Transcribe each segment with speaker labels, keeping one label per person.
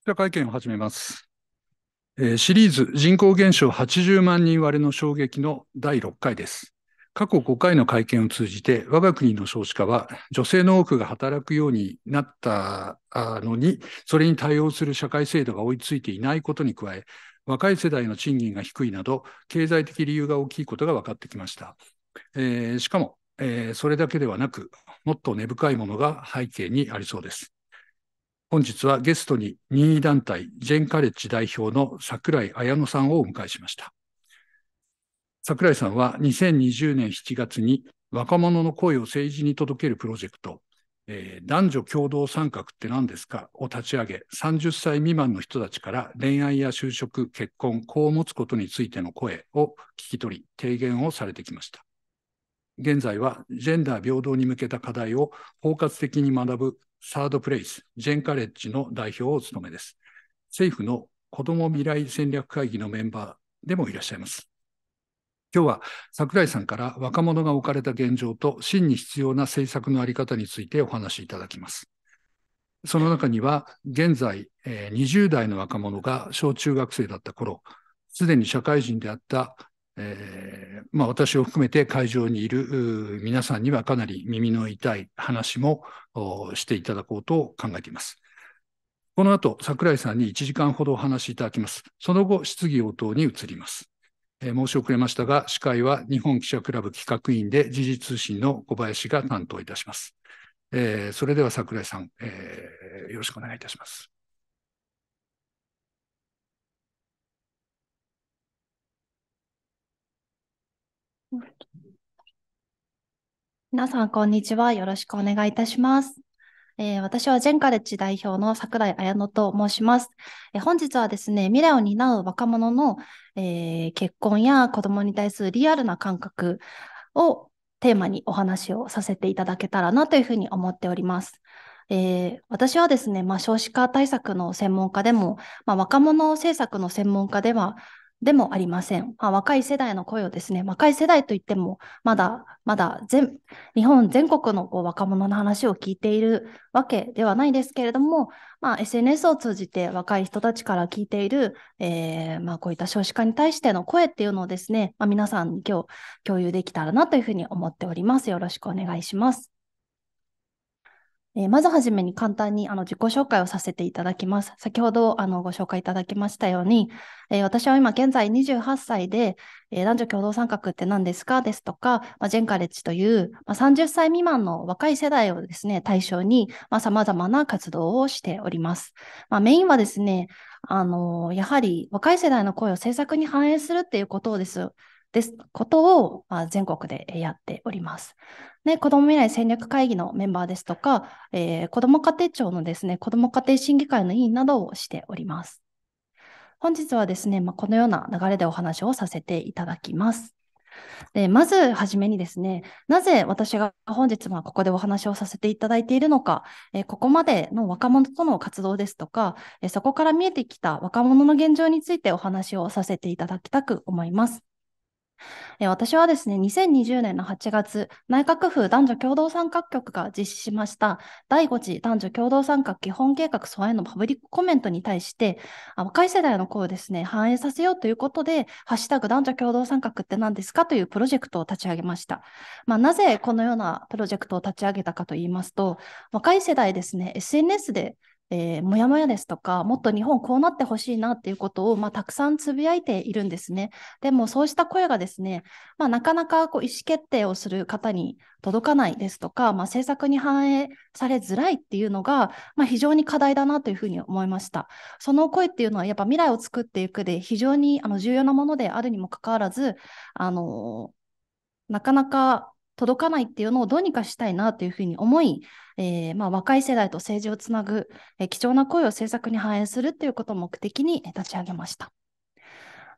Speaker 1: 記者会見を始めます。
Speaker 2: えー、シリーズ人口減少80万人割れの衝撃の第6回です。過去5回の会見を通じて、我が国の少子化は女性の多くが働くようになったのに、それに対応する社会制度が追いついていないことに加え、若い世代の賃金が低いなど、経済的理由が大きいことが分かってきました。えー、しかも、えー、それだけではなく、もっと根深いものが背景にありそうです。本日はゲストに任意団体ジェンカレッジ代表の桜井彩乃さんをお迎えしました。桜井さんは2020年7月に若者の声を政治に届けるプロジェクト、えー、男女共同参画って何ですかを立ち上げ、30歳未満の人たちから恋愛や就職、結婚、子を持つことについての声を聞き取り、提言をされてきました。現在はジェンダー平等に向けた課題を包括的に学ぶサードプレイス、ジェンカレッジの代表をお務めです。政府の子ども未来戦略会議のメンバーでもいらっしゃいます。今日は桜井さんから若者が置かれた現状と真に必要な政策のあり方についてお話しいただきます。その中には、現在、20代の若者が小中学生だった頃、すでに社会人であったえー、まあ、私を含めて会場にいる皆さんにはかなり耳の痛い話もしていただこうと考えています。この後、桜井さんに1時間ほどお話しいただきます。その後、質疑応答に移ります。えー、申し遅れましたが、司会は日本記者クラブ企画委員で時事通信の小林が担当いたします。えー、それでは桜井さん、えよろしくお願いいたします。
Speaker 3: 皆さん、こんにちは。よろしくお願いいたします。えー、私はジェンカレッジ代表の桜井彩乃と申します、えー、本日はですね、未来を担う若者の、えー、結婚や子供に対するリアルな感覚をテーマにお話をさせていただけたらなというふうに思っております。えー、私はですね、まあ、少子化対策の専門家でも、まあ、若者政策の専門家では、でもありません。まあ、若い世代の声をですね、若い世代といっても、まだまだ全日本全国のこう若者の話を聞いているわけではないですけれども、まあ、SNS を通じて若い人たちから聞いている、えー、まあ、こういった少子化に対しての声っていうのをですね、まあ、皆さんに今日共有できたらなというふうに思っております。よろしくお願いします。えー、まずはじめに簡単にあの自己紹介をさせていただきます。先ほどあのご紹介いただきましたように、えー、私は今現在28歳で、えー、男女共同参画って何ですかですとか、まあ、ジェンカレッジという、まあ、30歳未満の若い世代をですね、対象に、まあ、様々な活動をしております。まあ、メインはですね、あのやはり若い世代の声を政策に反映するっていうことをですですことを、まあ、全国でやっております。で、子ども未来戦略会議のメンバーですとか、えー、子ども家庭庁のですね、子ども家庭審議会の委員などをしております。本日はですね、まあ、このような流れでお話をさせていただきます。でまずはじめにですね、なぜ私が本日はここでお話をさせていただいているのか、えここまでの若者との活動ですとか、えそこから見えてきた若者の現状についてお話をさせていただきたく思います。私はですね、2020年の8月、内閣府男女共同参画局が実施しました第5次男女共同参画基本計画素案へのパブリックコメントに対して、若い世代の声をですね、反映させようということで、ハッシュタグ男女共同参画って何ですかというプロジェクトを立ち上げました。まあ、なぜこのようなプロジェクトを立ち上げたかと言いますと、若い世代ですね、SNS でえー、もやもやですとか、もっと日本こうなってほしいなっていうことを、まあ、たくさんつぶやいているんですね。でも、そうした声がですね、まあ、なかなかこう意思決定をする方に届かないですとか、まあ、政策に反映されづらいっていうのが、まあ、非常に課題だなというふうに思いました。その声っていうのは、やっぱ未来を作っていくで非常にあの重要なものであるにもかかわらず、あのなかなか届かないっていうのをどうにかしたいなというふうに思い、えー、まあ、若い世代と政治をつなぐ、えー、貴重な声を政策に反映するっていうことを目的に立ち上げました。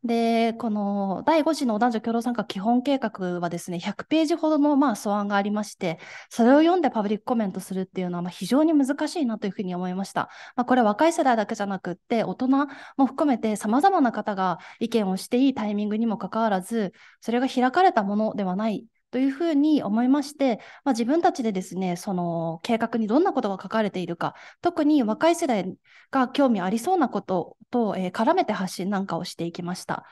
Speaker 3: で、この第5次の男女共同参画基本計画はですね、100ページほどのまあ素案がありまして、それを読んでパブリックコメントするっていうのはまあ非常に難しいなというふうに思いました。まあ、これ若い世代だけじゃなくって、大人も含めて様々な方が意見をしていいタイミングにもかかわらず、それが開かれたものではないというふうに思いまして、まあ、自分たちでですね、その計画にどんなことが書かれているか、特に若い世代が興味ありそうなことと、えー、絡めて発信なんかをしていきました。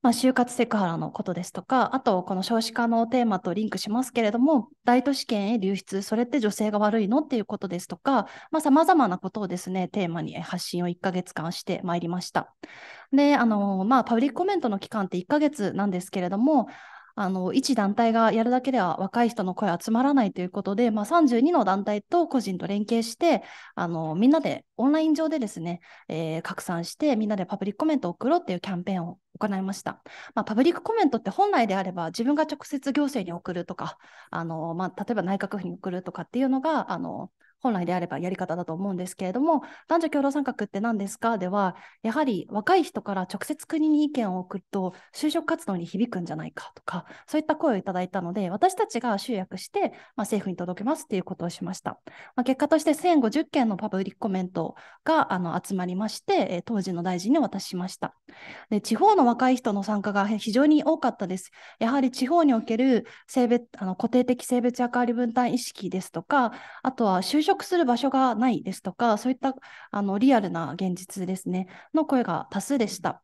Speaker 3: まあ、就活セクハラのことですとか、あとこの少子化のテーマとリンクしますけれども、大都市圏へ流出、それって女性が悪いのっていうことですとか、さまざ、まなことをですね、テーマに発信を1ヶ月間してまいりました。で、あのまあ、パブリックコメントの期間って1ヶ月なんですけれども、あの一団体がやるだけでは若い人の声集まらないということで、まあ、32の団体と個人と連携してあのみんなでオンライン上でですね、えー、拡散してみんなでパブリックコメントを送ろうっていうキャンペーンを行いました、まあ、パブリックコメントって本来であれば自分が直接行政に送るとかあの、まあ、例えば内閣府に送るとかっていうのがあの本来であればやり方だと思うんですけれども、男女共同参画って何ですかでは、やはり若い人から直接国に意見を送ると、就職活動に響くんじゃないかとか、そういった声をいただいたので、私たちが集約して、まあ、政府に届けますっていうことをしました。まあ、結果として1050件のパブリックコメントがあの集まりまして、え当時の大臣に渡ししました。で地方の若い人の参加が非常に多かったです。やはり地方における性別あの固定的性別役割分担意識ですとか、あとは就職職する場所がないですとか、そういったあのリアルな現実ですね、の声が多数でした。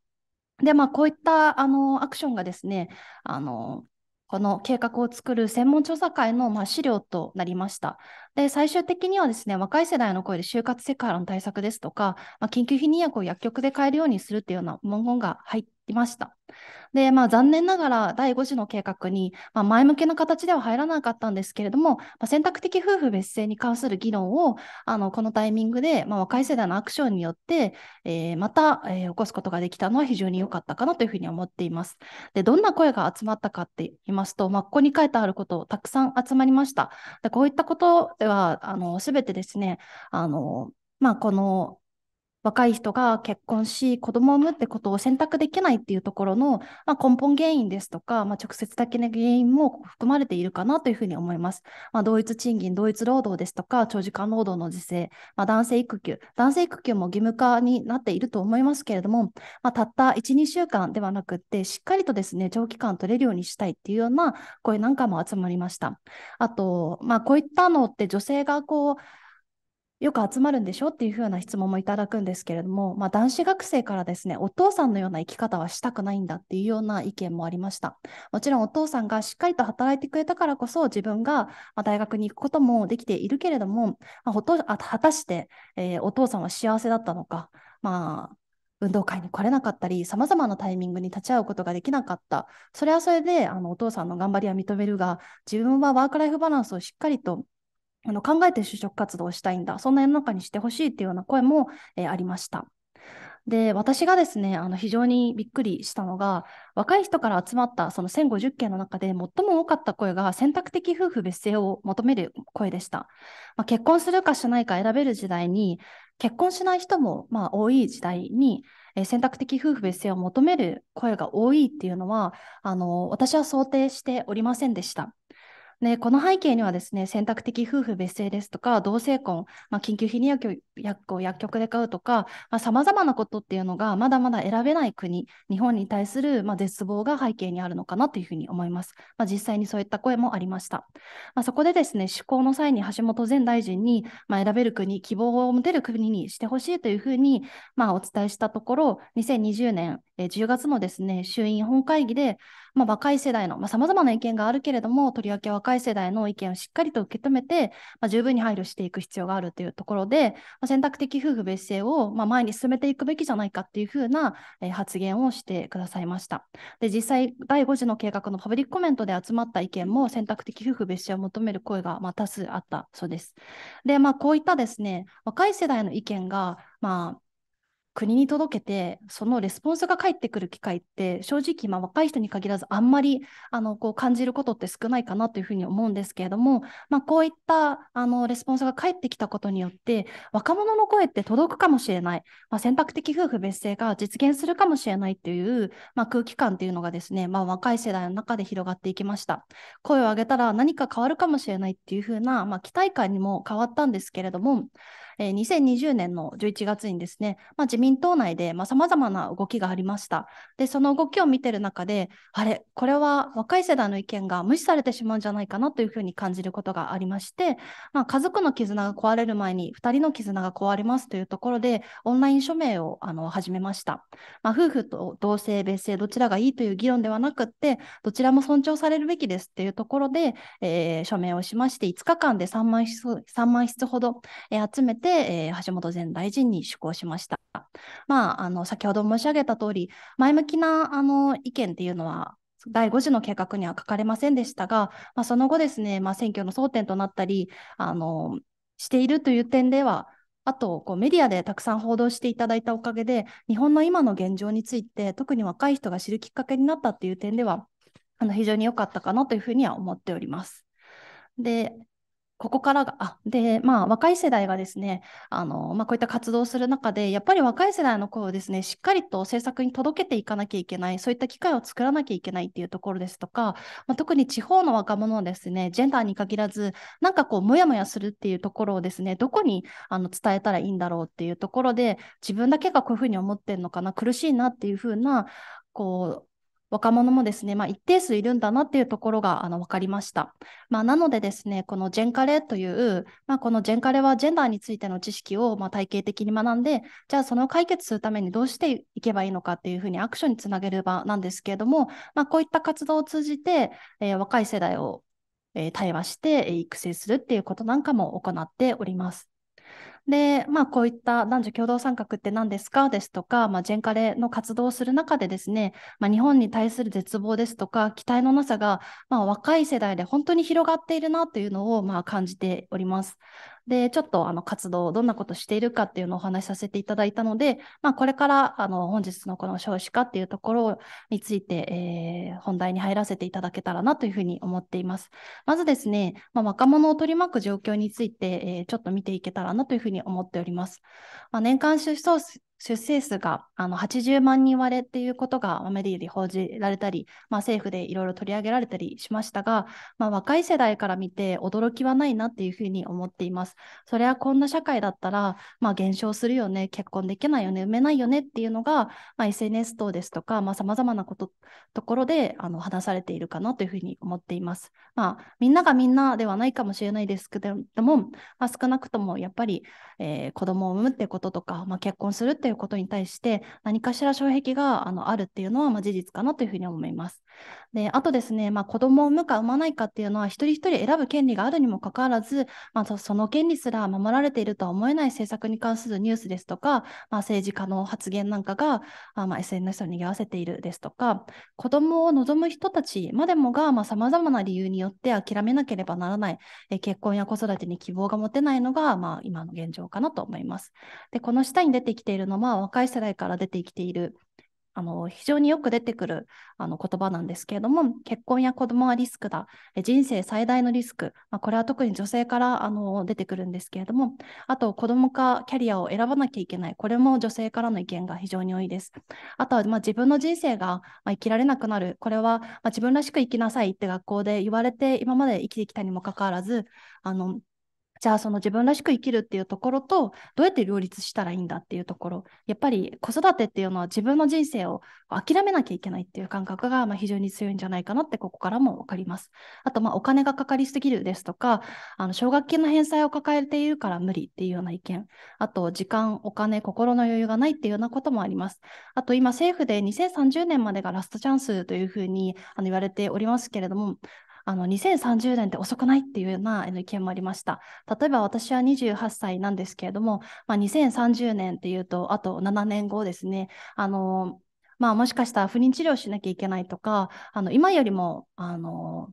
Speaker 3: で、まあ、こういったあのアクションがですね、あのこの計画を作る専門調査会のまあ資料となりました。で、最終的にはですね、若い世代の声で就活セクハラの対策ですとか、まあ、緊急避妊薬を薬局で買えるようにするっていうような文言が入っいました。で、まあ、残念ながら第5次の計画に、まあ、前向きな形では入らなかったんですけれども、まあ、選択的夫婦別姓に関する議論をあのこのタイミングで、まあ、若い世代のアクションによって、えー、また、えー、起こすことができたのは非常に良かったかなというふうに思っています。でどんな声が集まったかって言いますと、まあ、ここに書いてあることたくさん集まりました。でこういったことではあの全てですねあのまあ、この若い人が結婚し子供を産むってことを選択できないっていうところの、まあ、根本原因ですとか、まあ、直接的な原因も含まれているかなというふうに思います。まあ、同一賃金、同一労働ですとか、長時間労働の是正、まあ、男性育休、男性育休も義務化になっていると思いますけれども、まあ、たった1、2週間ではなくって、しっかりとですね、長期間取れるようにしたいっていうような声なんかも集まりました。あと、まあ、こういったのって女性がこう、よく集まるんでしょっていうふうな質問もいただくんですけれども、まあ、男子学生からですね、お父さんのような生き方はしたくないんだっていうような意見もありました。もちろんお父さんがしっかりと働いてくれたからこそ自分が大学に行くこともできているけれども、まあ、ほとあ果たして、えー、お父さんは幸せだったのか、まあ、運動会に来れなかったり、さまざまなタイミングに立ち会うことができなかった。それはそれであのお父さんの頑張りは認めるが、自分はワークライフバランスをしっかりとあの考えて就職活動をしたいんだ、そんな世の中にしてほしいっていうような声も、えー、ありました。で、私がですね、あの非常にびっくりしたのが、若い人から集まったその1050件の中で最も多かった声が選択的夫婦別姓を求める声でした。まあ、結婚するかしないか選べる時代に、結婚しない人もまあ多い時代に、えー、選択的夫婦別姓を求める声が多いっていうのは、あの私は想定しておりませんでした。でこの背景にはですね選択的夫婦別姓ですとか同性婚、まあ、緊急避妊薬を薬局で買うとかさまざ、まなことっていうのがまだまだ選べない国日本に対する、まあ、絶望が背景にあるのかなというふうに思います、まあ、実際にそういった声もありました、まあ、そこでですね施行の際に橋本前大臣に、まあ、選べる国希望を持てる国にしてほしいというふうに、まあ、お伝えしたところ2020年10月のですね衆院本会議でまあ、若い世代のさまざ、まな意見があるけれどもとりわけ若い世代の意見をしっかりと受け止めて、まあ、十分に配慮していく必要があるというところで、まあ、選択的夫婦別姓を、まあ、前に進めていくべきじゃないかっていうふうな、え発言をしてくださいました。で実際第5次の計画のパブリックコメントで集まった意見も選択的夫婦別姓を求める声が、まあ、多数あったそうです。でまあこういったですね若い世代の意見がまあ国に届けて、そのレスポンスが返ってくる機会って、正直、若い人に限らず、あんまりあのこう感じることって少ないかなというふうに思うんですけれども、まあ、こういったあのレスポンスが返ってきたことによって、若者の声って届くかもしれない、まあ、選択的夫婦別姓が実現するかもしれないという、まあ、空気感というのがですね、まあ、若い世代の中で広がっていきました。声を上げたら何か変わるかもしれないっていうふうな、まあ、期待感にも変わったんですけれども、えー、2020年の11月にですね、まあ、自民党内でさまざ、まな動きがありました。で、その動きを見てる中で、あれ、これは若い世代の意見が無視されてしまうんじゃないかなというふうに感じることがありまして、まあ、家族の絆が壊れる前に2人の絆が壊れますというところで、オンライン署名をあの始めました。まあ、夫婦と同性、別姓、どちらがいいという議論ではなくって、どちらも尊重されるべきですっていうところで、えー、署名をしまして、5日間で3万筆 ,3 万筆ほど、えー、集めて、で、えー、橋本前大臣に就航しました。まあ、あの先ほど申し上げた通り、前向きなあの意見っていうのは、第5次の計画には書かれませんでしたが、まあ、その後ですね、まあ、選挙の争点となったりあのしているという点では、あとこうメディアでたくさん報道していただいたおかげで、日本の今の現状について、特に若い人が知るきっかけになったという点では、あの非常に良かったかなというふうには思っております。で、ここからが、あ、で、まあ、若い世代がですね、あの、まあ、こういった活動する中で、やっぱり若い世代の声をですね、しっかりと政策に届けていかなきゃいけない、そういった機会を作らなきゃいけないっていうところですとか、まあ、特に地方の若者はですね、ジェンダーに限らず、なんかこう、もやもやするっていうところをですね、どこにあの伝えたらいいんだろうっていうところで、自分だけがこういうふうに思ってるのかな、苦しいなっていうふうな、こう、若者もですね、まあ、一定数いるんだなっていうところがあの分かりました。まあ、なのでですね、このジェンカレという、まあ、このジェンカレはジェンダーについての知識をまあ体系的に学んで、じゃあその解決するためにどうしていけばいいのかっていうふうにアクションにつなげる場なんですけれども、まあ、こういった活動を通じて、えー、若い世代をえ対話して育成するっていうことなんかも行っております。で、まあ、こういった男女共同参画って何ですかですとか、まあ、ジェンカレの活動をする中でですね、まあ、日本に対する絶望ですとか、期待のなさが、まあ、若い世代で本当に広がっているなというのを、まあ、感じております。で、ちょっとあの活動、どんなことしているかっていうのをお話しさせていただいたので、まあ、これからあの本日のこの少子化っていうところについて、えー、本題に入らせていただけたらなというふうに思っています。まずですね、まあ、若者を取り巻く状況について、えー、ちょっと見ていけたらなというふうに思っております。まあ、年間出生出生数があの80万人割れっていうことがメディアで報じられたり、まあ、政府でいろいろ取り上げられたりしましたが、まあ、若い世代から見て驚きはないなっていうふうに思っています。それはこんな社会だったら、まあ、減少するよね、結婚できないよね、産めないよねっていうのが、まあ、SNS 等ですとか、さまざ、まなことところであの話されているかなというふうに思っています。まあ、みんながみんなではないかもしれないですけども、まあ、少なくともやっぱり、えー、子供を産むってこととか、まあ、結婚するってということに対して何かしら障壁があのあるっていうのはまあ事実かなというふうに思います。であとですね、まあ、子供を産むか産まないかっていうのは一人一人選ぶ権利があるにもかかわらず、まあ、その権利すら守られているとは思えない政策に関するニュースですとか、まあ、政治家の発言なんかが、あまあ、SNS を賑わせているですとか子供を望む人たちまでもがさまざ、まな理由によって諦めなければならない、え結婚や子育てに希望が持てないのが、まあ、今の現状かなと思います。でこの下に出てきているのは若い世代から出てきているあの非常によく出てくるあの言葉なんですけれども結婚や子供はリスクだ人生最大のリスク、まあ、これは特に女性からあの出てくるんですけれどもあと子供かキャリアを選ばなきゃいけないこれも女性からの意見が非常に多いですあとはまあ自分の人生が生きられなくなるこれはま自分らしく生きなさいって学校で言われて今まで生きてきたにもかかわらずあのじゃあその自分らしく生きるっていうところとどうやって両立したらいいんだっていうところやっぱり子育てっていうのは自分の人生を諦めなきゃいけないっていう感覚がま非常に強いんじゃないかなってここからも分かります。あとまあお金がかかりすぎるですとかあの奨学金の返済を抱えているから無理っていうような意見あと時間お金心の余裕がないっていうようなこともあります。あと今政府で2030年までがラストチャンスというふうにあの言われておりますけれどもあの2030年って遅くないっていうような意見もありました。例えば私は28歳なんですけれども、まあ、2030年っていうとあと7年後ですねあの、まあ、もしかしたら不妊治療しなきゃいけないとかあの今よりもあの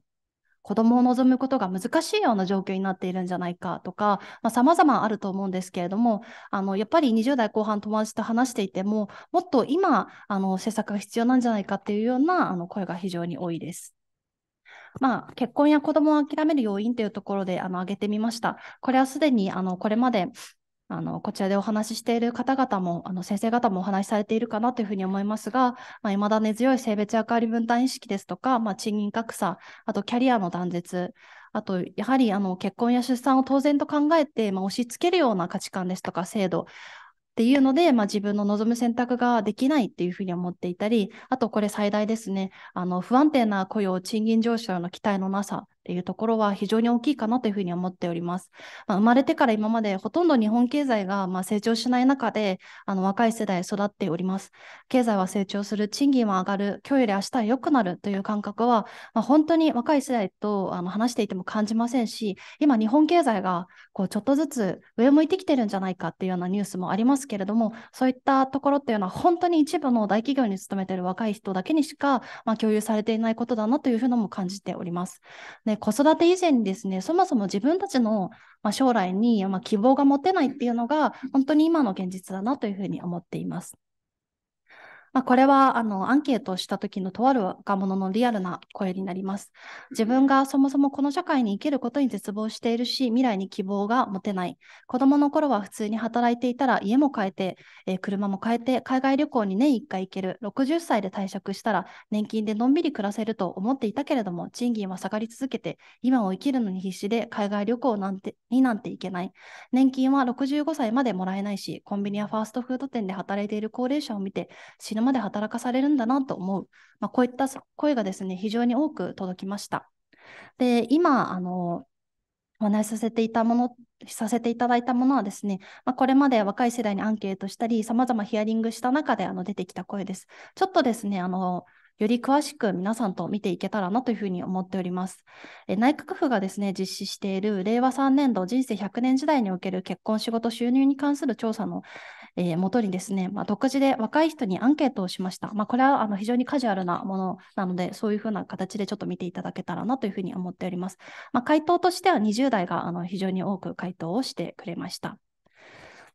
Speaker 3: 子供を望むことが難しいような状況になっているんじゃないかとか、まあ、様々あると思うんですけれども、あの、やっぱり20代後半友達と話していても、もっと今、あの、政策が必要なんじゃないかっていうような、あの、声が非常に多いです。まあ、結婚や子供を諦める要因というところであの挙げてみました。これはすでにあのこれまであのこちらでお話ししている方々もあの先生方もお話しされているかなというふうに思いますが、まあ、未だ根強い性別役割分担意識ですとか、まあ、賃金格差あとキャリアの断絶あと、やはりあの結婚や出産を当然と考えて、まあ、押し付けるような価値観ですとか制度、っていうので、まあ、自分の望む選択ができないっていうふうに思っていたり、あとこれ最大ですね、あの不安定な雇用、賃金上昇の期待のなさっていうところは非常に大きいかなというふうに思っております。まあ、生まれてから今までほとんど日本経済がまあ成長しない中であの若い世代育っております。経済は成長する、賃金は上がる、今日より明日は良くなるという感覚は、まあ、本当に若い世代とあの話していても感じませんし、今日本経済がこうちょっとずつ上向いてきてるんじゃないかっていうようなニュースもありますけれども、そういったところっていうのは本当に一部の大企業に勤めてる若い人だけにしか、まあ、共有されていないことだなというふうのも感じております。で子育て以前にですね、そもそも自分たちの、まあ、将来に、まあ、希望が持てないっていうのが、本当に今の現実だなというふうに思っています。まあ、これはあのアンケートをした時のとある若者のリアルな声になります。自分がそもそもこの社会に生きることに絶望しているし、未来に希望が持てない。子供の頃は普通に働いていたら家も変えて、えー、車も変えて、海外旅行に年1回行ける。60歳で退職したら年金でのんびり暮らせると思っていたけれども、賃金は下がり続けて、今を生きるのに必死で海外旅行なんてになんていけない。年金は65歳までもらえないし、コンビニやファーストフード店で働いている高齢者を見て、死ぬまで働かされるんだなと思う、まあ、こういった声がですね、非常に多く届きました。で、今、あの、お話しさせていたもの、させていただいたものはですね、まあ、これまで若い世代にアンケートしたり、様々ヒアリングした中であの出てきた声です。ちょっとですね、あの、より詳しく皆さんと見ていけたらなというふうに思っております。え内閣府がですね、実施している令和3年度人生100年時代における結婚仕事収入に関する調査のえー、もとにですね、まあ、独自で若い人にアンケートをしました。まあ、これはあの非常にカジュアルなものなので、そういうふうな形でちょっと見ていただけたらなというふうに思っております。まあ、回答としては20代があの非常に多く回答をしてくれました。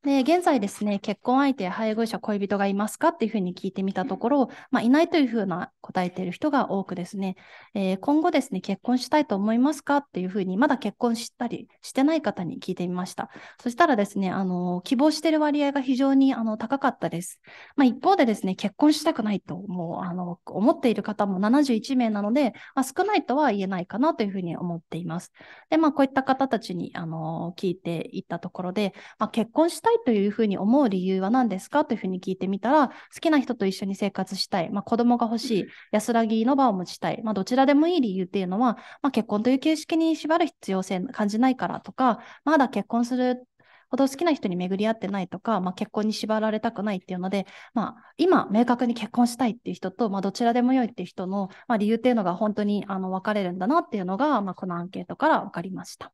Speaker 3: で、現在ですね、結婚相手や配偶者、恋人がいますかっていうふうに聞いてみたところ、まあ、いないというふうな答えている人が多くですね、えー、今後ですね、結婚したいと思いますかっていうふうに、まだ結婚したりしてない方に聞いてみました。そしたらですね、あの、希望している割合が非常にあの高かったです。まあ、一方でですね、結婚したくないと、もう、あの、思っている方も71名なので、まあ、少ないとは言えないかなというふうに思っています。で、まあ、こういった方たちに、あの、聞いていったところで、まあ、結婚したいいというふうに思う理由は何ですかというふうに聞いてみたら、好きな人と一緒に生活したい、まあ、子供が欲しい、安らぎの場を持ちたい、まあ、どちらでもいい理由っていうのは、まあ、結婚という形式に縛る必要性感じないからとか、まだ結婚するほど好きな人に巡り合ってないとか、まあ、結婚に縛られたくないっていうので、まあ、今明確に結婚したいっていう人と、まあ、どちらでもよいっていう人の、まあ、理由っていうのが本当にあの分かれるんだなっていうのが、まあ、このアンケートから分かりました。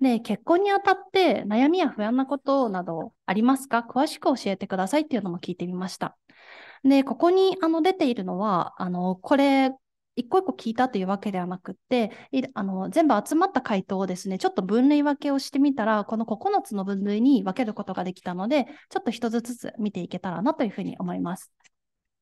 Speaker 3: で、結婚にあたって悩みや不安なことなどありますか詳しく教えてくださいっていうのも聞いてみました。で、ここにあの出ているのは、あの、これ、一個一個聞いたというわけではなくて、あの全部集まった回答をですね、ちょっと分類分けをしてみたら、この9つの分類に分けることができたので、ちょっと一つずつ見ていけたらなというふうに思います。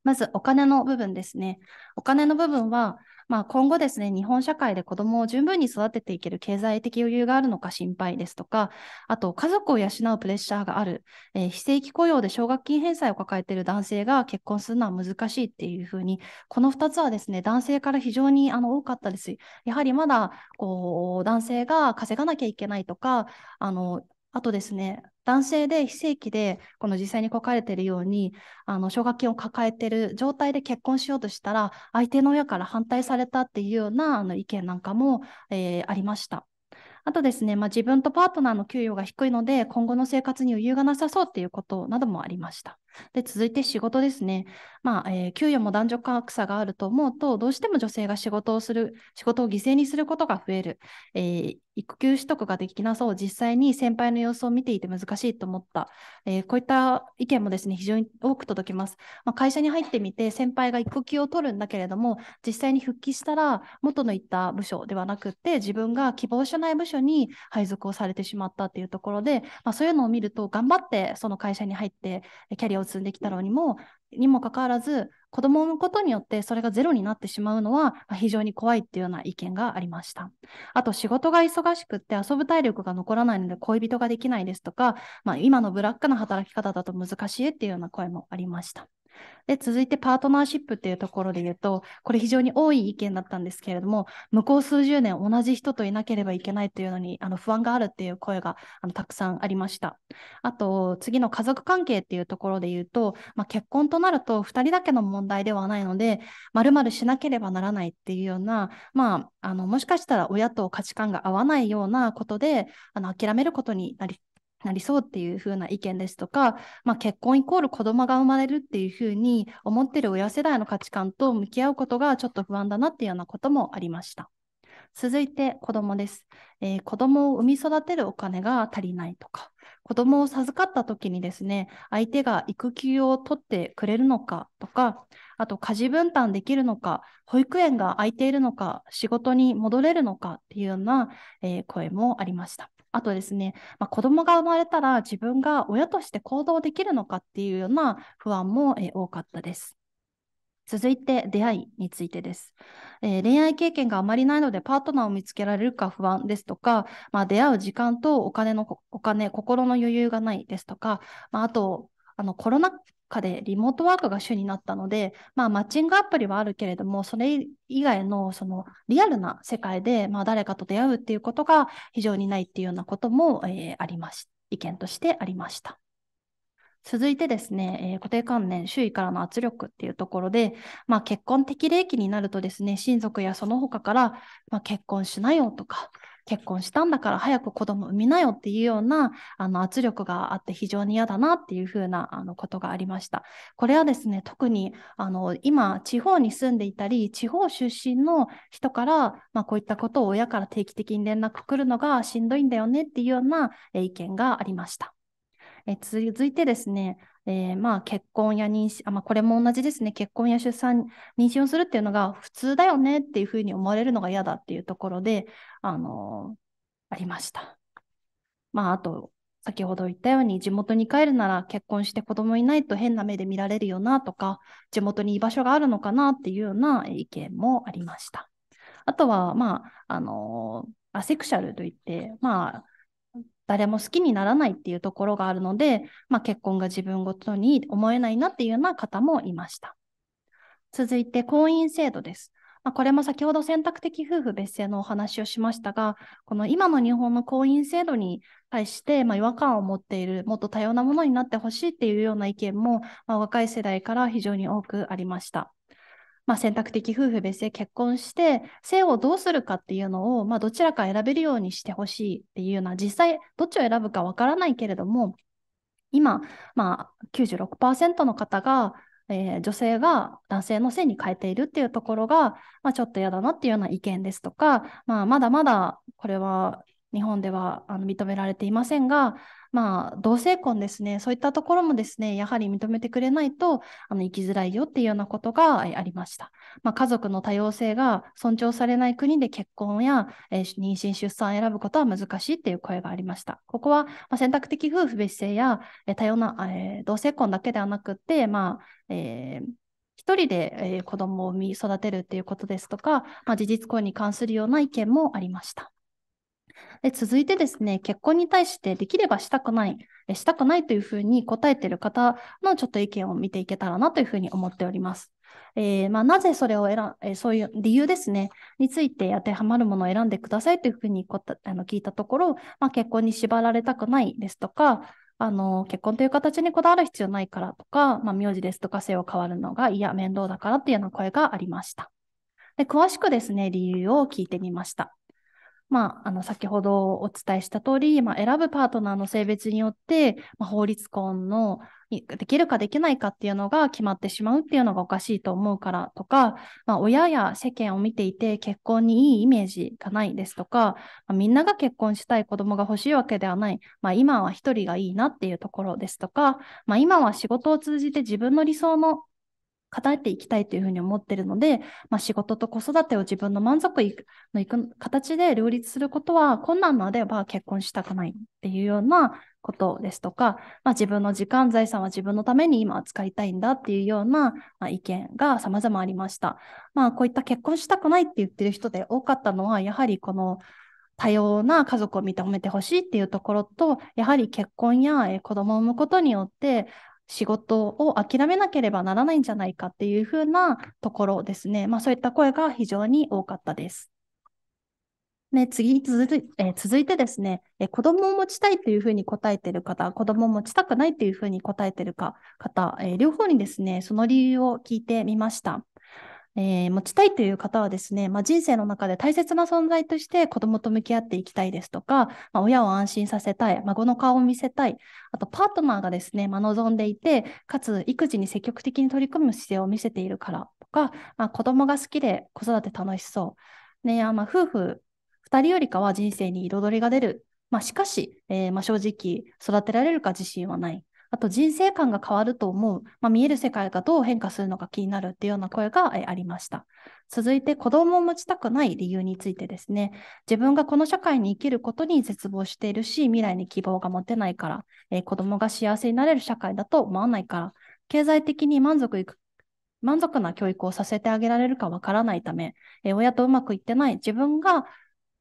Speaker 3: まず、お金の部分ですね。お金の部分は、まあ、今後ですね、日本社会で子どもを十分に育てていける経済的余裕があるのか心配ですとか、あと家族を養うプレッシャーがある、えー、非正規雇用で奨学金返済を抱えている男性が結婚するのは難しいっていうふうに、この2つはですね、男性から非常にあの多かったです。やはりまだこう男性が稼がなきゃいけないとか、あのあとですね、男性で非正規で、この実際に書かれているように、あの、奨学金を抱えている状態で結婚しようとしたら、相手の親から反対されたっていうようなあの意見なんかも、えー、ありました。あとですね、まあ、自分とパートナーの給与が低いので、今後の生活に余裕がなさそうっていうことなどもありました。で続いて仕事ですね。まあえー、給与も男女格差があると思うと、どうしても女性が仕事をする、仕事を犠牲にすることが増える、えー、育休取得ができなそう、実際に先輩の様子を見ていて難しいと思った、えー、こういった意見もですね、非常に多く届きます。まあ、会社に入ってみて、先輩が育休を取るんだけれども、実際に復帰したら、元の行った部署ではなくて、自分が希望しない部署に配属をされてしまったっていうところで、まあ、そういうのを見ると、頑張ってその会社に入って、キャリアを積んできたのにも、にもかかわらず、子供を産むことによってそれがゼロになってしまうのは非常に怖いっていうような意見がありました。あと仕事が忙しくって遊ぶ体力が残らないので恋人ができないですとか、まあ、今のブラックな働き方だと難しいっていうような声もありました。で、続いてパートナーシップっていうところで言うと、これ非常に多い意見だったんですけれども、向こう数十年同じ人といなければいけないというのにあの不安があるっていう声があのたくさんありました。あと、次の家族関係っていうところで言うと、まあ、結婚となると2人だけの問題ではないので、まるしなければならないっていうような、まあ、あのもしかしたら親と価値観が合わないようなことであの諦めることになりなりそうっていう風な意見ですとか、まあ、結婚イコール子供が生まれるっていう風に思ってる親世代の価値観と向き合うことがちょっと不安だなっていうようなこともありました。続いて子供です、えー、子供を産み育てるお金が足りないとか、子供を授かった時にですね、相手が育休を取ってくれるのかとか、あと家事分担できるのか、保育園が空いているのか、仕事に戻れるのかっていうような、えー、声もありました。あとですね、まあ、子供が生まれたら自分が親として行動できるのかっていうような不安も、え多かったです。続いて出会いについてです、えー、恋愛経験があまりないのでパートナーを見つけられるか不安ですとか、まあ、出会う時間とお金のお金心の余裕がないですとか、まあ、あとあのコロナ禍でリモートワークが主になったので、まあ、マッチングアプリはあるけれども、それ以外のそのリアルな世界で、まあ、誰かと出会うっていうことが非常にないっていうようなことも、えー、ありまし意見としてありました。続いてですね、えー、固定観念、周囲からの圧力っていうところで、まあ、結婚適齢期になるとですね、親族やその他から、まあ、結婚しなよとか、結婚したんだから早く子供産みなよっていうようなあの圧力があって非常に嫌だなっていうふうなあのことがありました。これはですね特にあの今地方に住んでいたり地方出身の人から、まあ、こういったことを親から定期的に連絡来るのがしんどいんだよねっていうような意見がありました。え続いてですねえー、まあ結婚や妊娠あ、まあ、これも同じですね結婚や出産妊娠をするっていうのが普通だよねっていうふうに思われるのが嫌だっていうところで、あのー、ありました。まあ、あと先ほど言ったように地元に帰るなら結婚して子供いないと変な目で見られるよなとか地元に居場所があるのかなっていうような意見もありました。あとは、まああのー、アセクシャルといって、まあ、誰も好きにならないっていうところがあるので、まあ、結婚が自分ごとに思えないなっていうような方もいました。続いて婚姻制度です。まあ、これも先ほど選択的夫婦別姓のお話をしましたが、この今の日本の婚姻制度に対して、まあ、違和感を持っている、もっと多様なものになってほしいっていうような意見も、まあ、若い世代から非常に多くありました。まあ、選択的夫婦別姓結婚して姓をどうするかっていうのを、まあ、どちらか選べるようにしてほしいっていうのは、実際どっちを選ぶかわからないけれども今、まあ96、96%の方が、えー、女性が男性の性に変えているっていうところが、まあ、ちょっと嫌だなっていうような意見ですとか、まあ、まだまだこれは日本ではあの認められていませんが、まあ、同性婚ですね、そういったところもですね、やはり認めてくれないと、あの生きづらいよっていうようなことがありました。まあ、家族の多様性が尊重されない国で結婚や、えー、妊娠、出産を選ぶことは難しいっていう声がありました。ここは、まあ、選択的夫婦別姓や、えー、多様な、えー、同性婚だけではなくて、まあ、えー一人で、えー、子供を産み育てるっていうことですとか、まあ、事実婚に関するような意見もありました。で続いてですね、結婚に対してできればしたくない、したくないというふうに答えている方のちょっと意見を見ていけたらなというふうに思っております。えー、まあ、なぜそれを選えー、そういう理由ですね、について当てはまるものを選んでくださいというふうにこたあの聞いたところ、まあ、結婚に縛られたくないですとか、あの結婚という形にこだわる必要ないからとか、まあ、名字ですとか性を変わるのが嫌、面倒だからというような声がありました。で詳しくですね、理由を聞いてみました。まあ、あの先ほどお伝えした通り、まあ、選ぶパートナーの性別によって、まあ、法律婚のできるかできないかっていうのが決まってしまうっていうのがおかしいと思うからとか、まあ、親や世間を見ていて結婚にいいイメージがないですとか、まあ、みんなが結婚したい子供が欲しいわけではない、まあ、今は一人がいいなっていうところですとか、まあ、今は仕事を通じて自分の理想の語っていきたいというふうに思ってるので、まあ、仕事と子育てを自分の満足いくのいく形で両立することは困難のでれば結婚したくないっていうようなことですとか、まあ、自分の時間財産は自分のために今扱いたいんだっていうような、まあ、意見が様々ありました。まあ、こういった結婚したくないって言ってる人で多かったのはやはりこの多様な家族を認めてほしいっていうところと、やはり結婚や子供を産むことによって、仕事を諦めなければならないんじゃないかっていうふうなところですね。まあそういった声が非常に多かったです。ね、次続いえ続いてですね、え子供を持ちたいというふうに答えている方、子供を持ちたくないというふうに答えているか方、え両方にですね、その理由を聞いてみました。えー、持ちたいという方はですね、まあ、人生の中で大切な存在として子供と向き合っていきたいですとか、まあ、親を安心させたい、孫の顔を見せたい、あとパートナーがですね、まあ、望んでいて、かつ育児に積極的に取り組む姿勢を見せているからとか、まあ、子供が好きで子育て楽しそう、ねまあ、夫婦2人よりかは人生に彩りが出る、まあ、しかし、えーまあ、正直育てられるか自信はない。あと人生観が変わると思う、まあ、見える世界がどう変化するのか気になるっていうような声がありました。続いて子供を持ちたくない理由についてですね、自分がこの社会に生きることに絶望しているし、未来に希望が持てないから、えー、子供が幸せになれる社会だと思わないから、経済的に満足いく満足な教育をさせてあげられるかわからないため、えー、親とうまくいってない自分が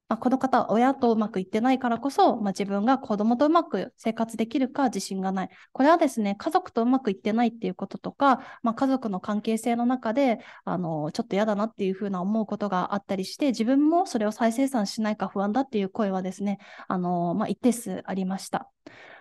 Speaker 3: まあ、この方親とうまくいってないからこそ、まあ、自分が子供とうまく生活できるか自信がない。これはですね、家族とうまくいってないっていうこととか、まあ、家族の関係性の中で、あの、ちょっと嫌だなっていうふうな思うことがあったりして、自分もそれを再生産しないか不安だっていう声はですね、あの、まあ、一定数ありました。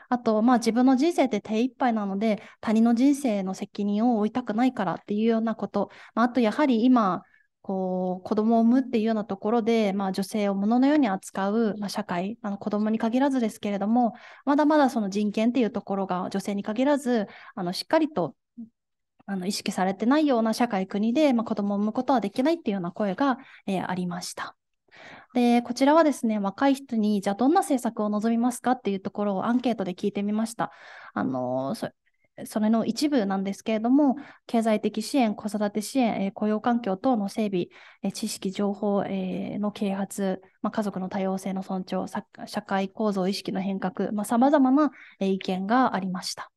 Speaker 3: あと、まあ、自分の人生って手一杯なので他人の人生の責任を負いたくないからっていうようなこと、まあ、あとやはり今こう子供を産むっていうようなところで、まあ、女性を物のように扱う、まあ、社会あの子供に限らずですけれどもまだまだその人権っていうところが女性に限らずあのしっかりとあの意識されてないような社会国で、まあ、子供を産むことはできないっていうような声が、えー、ありました。でこちらはですね若い人にじゃあどんな政策を望みますかっていうところをアンケートで聞いてみました。あのそれの一部なんですけれども、経済的支援、子育て支援、えー、雇用環境等の整備、えー、知識、情報、えー、の啓発、まあ、家族の多様性の尊重、社会構造意識の変革、さまざ、まな、えー、意見がありました。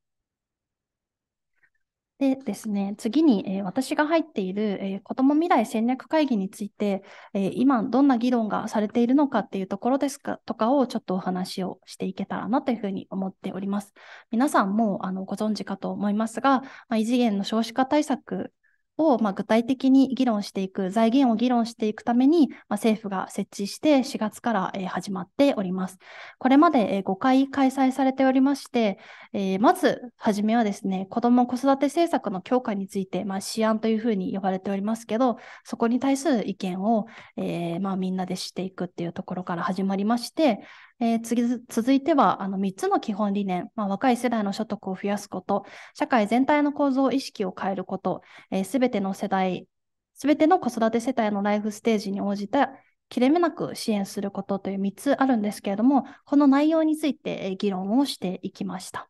Speaker 3: でですね、次に、えー、私が入っている、えー、子ども未来戦略会議について、えー、今どんな議論がされているのかっていうところですかとかをちょっとお話をしていけたらなというふうに思っております。皆さんもあのご存知かと思いますが、まあ、異次元の少子化対策を、まあ、具体的に議論していく、財源を議論していくために、まあ、政府が設置して4月から、えー、始まっております。これまで、えー、5回開催されておりまして、えー、まずはじめはですね、子ども子育て政策の強化について、まあ、試案というふうに呼ばれておりますけど、そこに対する意見を、えーまあ、みんなでしていくっていうところから始まりまして、えー、次続いてはあの3つの基本理念、まあ、若い世代の所得を増やすこと、社会全体の構造意識を変えること、す、えー、べ、ての世代、すべての子育て世帯のライフステージに応じた切れ目なく支援することという3つあるんですけれども、この内容について議論をしていきました。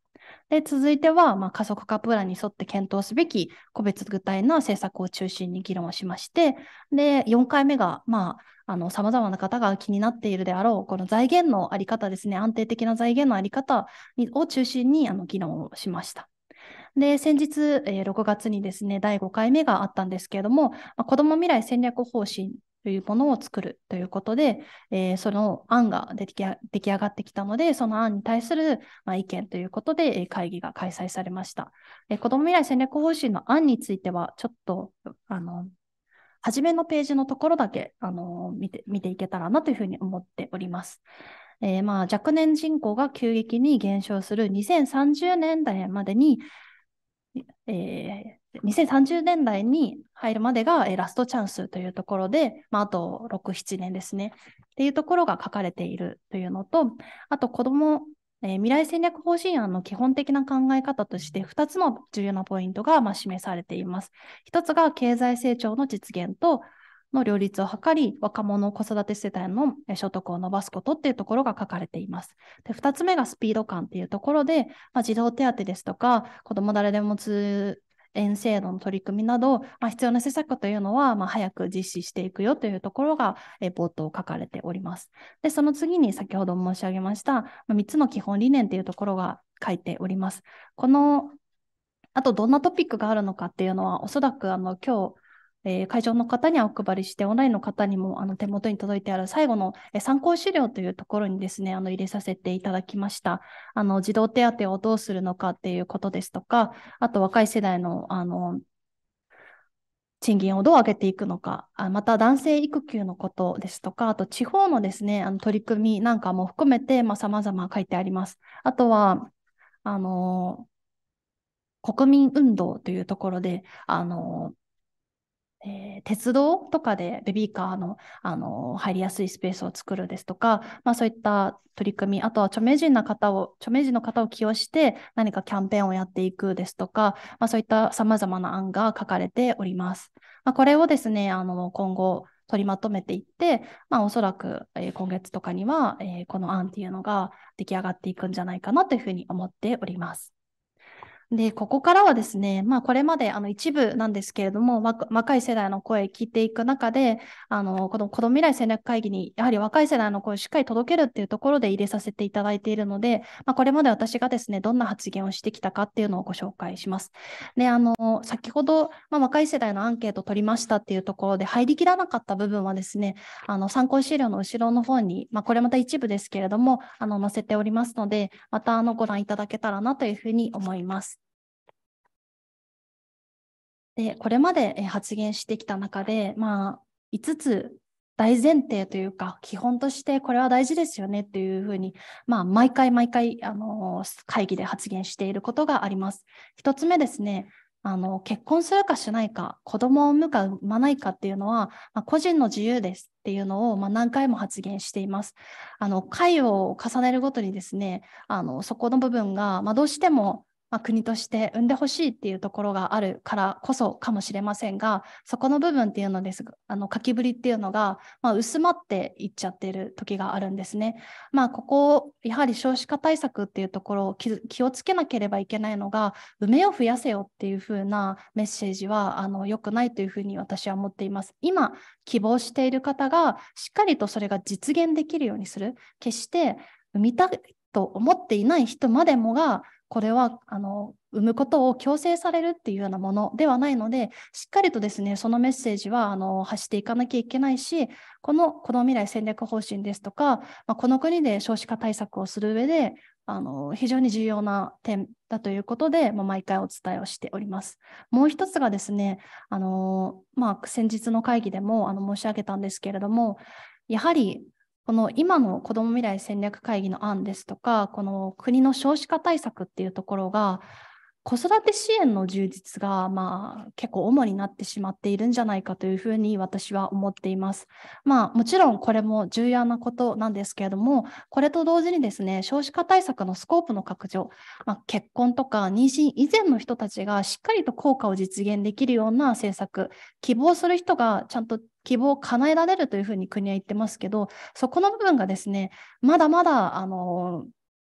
Speaker 3: で続いては、まあ、加速化プランに沿って検討すべき個別具体な政策を中心に議論をしまして、で4回目が、まあ、あの、様々な方が気になっているであろう、この財源のあり方ですね、安定的な財源のあり方を中心に、あの、議論をしました。で、先日、え6月にですね、第5回目があったんですけれども、ま子ども未来戦略方針というものを作るということで、えー、その案が出来上がってきたので、その案に対する、ま意見ということで、え会議が開催されました。え子ども未来戦略方針の案については、ちょっとあの初めのページのところだけ、あの見て見ていけたらなというふうに思っております。えー、まあ、若年人口が急激に減少する2030年代までに、えー、2030年代に入るまでが、えー、ラストチャンスというところで、まあ、あと6、7年ですね。っていうところが書かれているというのと、あと子どもえー、未来戦略方針案の基本的な考え方として2つの重要なポイントが、まあ、示されています。1つが経済成長の実現との両立を図り、若者子育て世帯の所得を伸ばすことっていうところが書かれています。で2つ目がスピード感っていうところで、まあ、児童手当ですとか、子ども誰でも通円制度の取り組みなど、まあ、必要な施策というのは、まあ、早く実施していくよというところが、え冒頭書かれております。で、その次に先ほど申し上げました、ま3つの基本理念というところが書いております。このあとどんなトピックがあるのかっていうのは、おそらくあの今日えー、会場の方にはお配りして、オンラインの方にもあの手元に届いてある最後の参考資料というところにですね、あの入れさせていただきました。あの児童手当をどうするのかっていうことですとか、あと若い世代のあの賃金をどう上げていくのか、また男性育休のことですとか、あと地方のですね、あの取り組みなんかも含めて、まあ、様々書いてあります。あとは、あの、国民運動というところで、あの、え鉄道とかでベビーカーの、あの入りやすいスペースを作るですとか、まあ、そういった取り組みあとは著名人な方を著名人の方を起用して何かキャンペーンをやっていくですとか、まあ、そういったさまざまな案が書かれております。まあ、これをですねあの今後取りまとめていって、まあ、おそらく、え今月とかには、えこの案っていうのが出来上がっていくんじゃないかなというふうに思っております。で、ここからはですね、まあ、これまであの一部なんですけれども、若い世代の声聞いていく中で、あの、この子の未来戦略会議に、やはり若い世代の声をしっかり届けるっていうところで入れさせていただいているので、まあ、これまで私がですね、どんな発言をしてきたかっていうのをご紹介します。で、あの、先ほど、まあ、若い世代のアンケートを取りましたっていうところで入りきらなかった部分はですね、あの、参考資料の後ろの方に、まあ、これまた一部ですけれども、あの、載せておりますので、またあの、ご覧いただけたらなというふうに思います。でこれまで発言してきた中で、まあ、5つ大前提というか基本としてこれは大事ですよねっていうふうに、まあ、毎回毎回あの会議で発言していることがあります。1つ目ですねあの結婚するかしないか子供を産むか産まないかっていうのは、まあ、個人の自由ですっていうのを、まあ、何回も発言しています。あの会を重ねるごとにですねあのそこの部分が、まあ、どうしてもまあ、国として産んでほしいっていうところがあるからこそかもしれませんがそこの部分っていうのですあの書きぶりっていうのが、まあ、薄まっていっちゃっている時があるんですね。まあ、ここやはり少子化対策っていうところを気をつけなければいけないのがめを増やせよっていうふうなメッセージはあの良くないというふうに私は思っています。今希望している方がしっかりとそれが実現できるようにする決して産みたと思っていない人までもがこれはあの産むことを強制されるっていうようなものではないので、しっかりとですね、そのメッセージはあの発していかなきゃいけないし、このこの未来戦略方針ですとか、まあ、この国で少子化対策をする上で、あの非常に重要な点だということで、まあ、毎回お伝えをしております。もう一つがですね、あのまあ、先日の会議でもあの申し上げたんですけれども、やはりこの今の子ども未来戦略会議の案ですとか、この国の少子化対策っていうところが、子育て支援の充実が、まあ、結構主になってしまっているんじゃないかというふうに私は思っています。まあ、もちろんこれも重要なことなんですけれども、これと同時にですね、少子化対策のスコープの拡張、まあ、結婚とか妊娠以前の人たちがしっかりと効果を実現できるような政策、希望する人がちゃんと希望を叶えられるというふうに国は言ってますけど、そこの部分がですね、まだまだ、あの、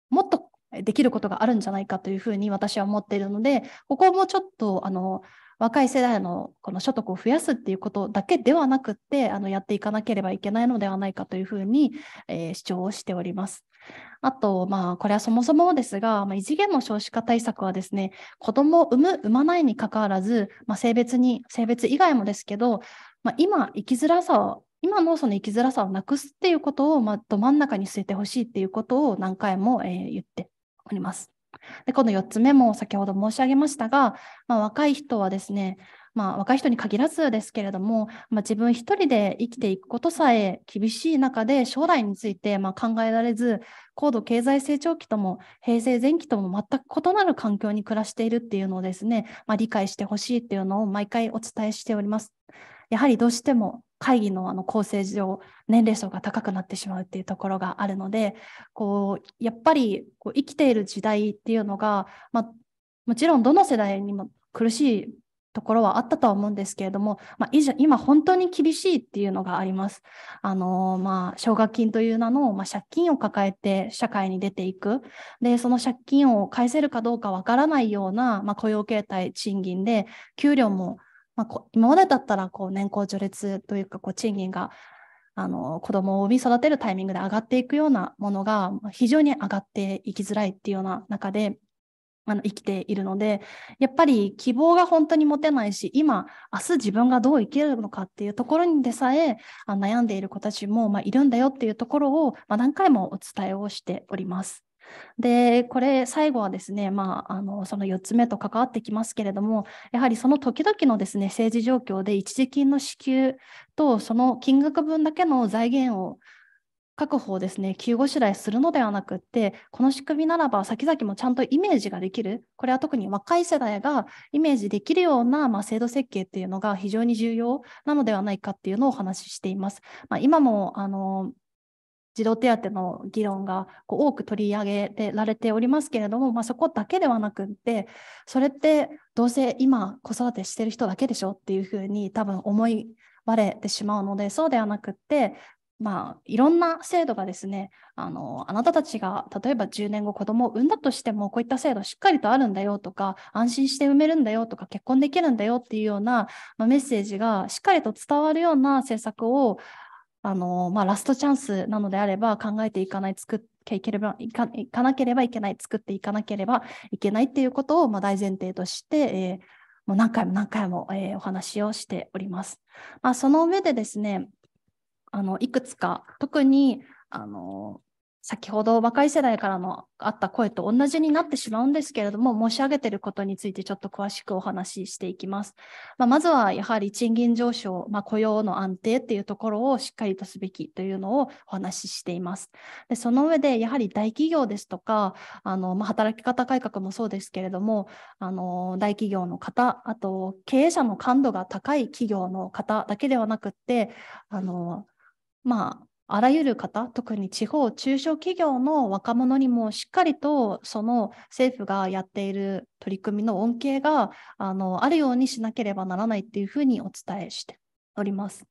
Speaker 3: もっとできることがあるんじゃないかというふうに私は思っているので、ここもちょっとあの若い世代のこの所得を増やすっていうことだけではなくって、あのやっていかなければいけないのではないかというふうに、えー、主張をしております。あと、まあ、これはそもそもですが、まあ、異次元の少子化対策はですね、子供を産む、産まないにかかわらず、まあ、性別に、性別以外もですけど、まあ、今、生きづらさを今のその生きづらさをなくすっていうことを、まあ、ど真ん中に据えてほしいっていうことを何回も、えー、言っております。でこの4つ目も先ほど申し上げましたが、まあ、若い人はですね、まあ、若い人に限らずですけれども、まあ、自分一人で生きていくことさえ厳しい中で将来についてま考えられず高度経済成長期とも平成前期とも全く異なる環境に暮らしているっていうのをですね、まあ、理解してほしいっていうのを毎回お伝えしております。やはりどうしても会議のあの構成上年齢層が高くなってしまうっていうところがあるのでこうやっぱりこう生きている時代っていうのが、まあ、もちろんどの世代にも苦しいところはあったとは思うんですけれども、まあ、今本当に厳しいっていうのがあります。あのまあ、奨学金という名の、まあ、借金を抱えて社会に出ていくでその借金を返せるかどうかわからないような、まあ、雇用形態賃金で給料もまあ、今までだったらこう年功序列というかこう賃金があの子供を産み育てるタイミングで上がっていくようなものが非常に上がっていきづらいっていうような中であの生きているのでやっぱり希望が本当に持てないし今明日自分がどう生きるのかっていうところにでさえ悩んでいる子たちも、まあ、いるんだよっていうところを、まあ、何回もお伝えをしております。でこれ最後はですね、まあ、あのその4つ目と関わってきますけれどもやはりその時々のですね政治状況で一時金の支給とその金額分だけの財源を確保をですね、急ごしらえするのではなくって、この仕組みならば先々もちゃんとイメージができる、これは特に若い世代がイメージできるような、まあ、制度設計っていうのが非常に重要なのではないかっていうのをお話ししています。まあ、今もあの児童手当の議論がこう多く取り上げられておりますけれども、まあ、そこだけではなくってそれってどうせ今子育てしてる人だけでしょっていうふうに多分思いわれてしまうのでそうではなくってまあ、いろんな制度がですねあのあなたたちが例えば10年後子供を産んだとしてもこういった制度しっかりとあるんだよとか安心して産めるんだよとか結婚できるんだよっていうような、まあ、メッセージがしっかりと伝わるような政策をあのまあ、ラストチャンスなのであれば考えていかない作っていければいかいかなければいけない作っていかなければいけないっていうことを、まあ、大前提として、えー、もう何回も何回も、えー、お話をしております。まあ、その上でですねあのいくつか特にあの先ほど若い世代からのあった声と同じになってしまうんですけれども、申し上げていることについてちょっと詳しくお話ししていきます。まあ、まずはやはり賃金上昇、まあ、雇用の安定っていうところをしっかりとすべきというのをお話ししています。でその上で、やはり大企業ですとか、あのまあ、働き方改革もそうですけれども、あの大企業の方、あと経営者の感度が高い企業の方だけではなくって、あのまあ、あらゆる方、特に地方、中小企業の若者にもしっかりとその政府がやっている取り組みの恩恵があのあるようにしなければならないっていうふうにお伝えしております。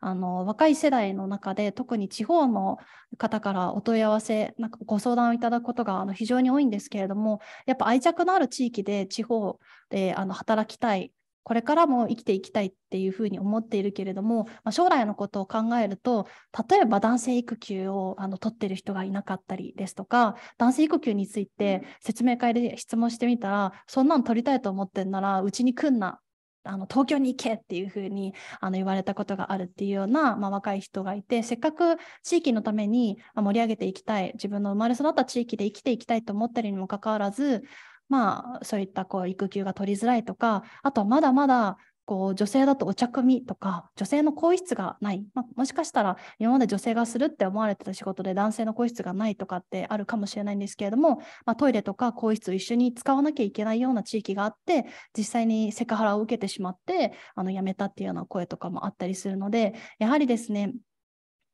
Speaker 3: あの若い世代の中で特に地方の方からお問い合わせなんかご相談をいただくことがあの非常に多いんですけれどもやっぱ愛着のある地域で地方であの働きたいこれからも生きていきたいっていうふうに思っているけれども、まあ、将来のことを考えると例えば男性育休をあの取ってる人がいなかったりですとか男性育休について説明会で質問してみたら、うん、そんなん取りたいと思ってんならうちに来んなあの東京に行けっていうふうにあの言われたことがあるっていうような、まあ、若い人がいてせっかく地域のために盛り上げていきたい自分の生まれ育った地域で生きていきたいと思ってるにもかかわらずまあ、そういったこう育休が取りづらいとかあとはまだまだこう女性だとお茶組とか女性の更衣室がない、まあ、もしかしたら今まで女性がするって思われてた仕事で男性の更衣室がないとかってあるかもしれないんですけれども、まあ、トイレとか更衣室を一緒に使わなきゃいけないような地域があって実際にセクハラを受けてしまってあの辞めたっていうような声とかもあったりするのでやはりですね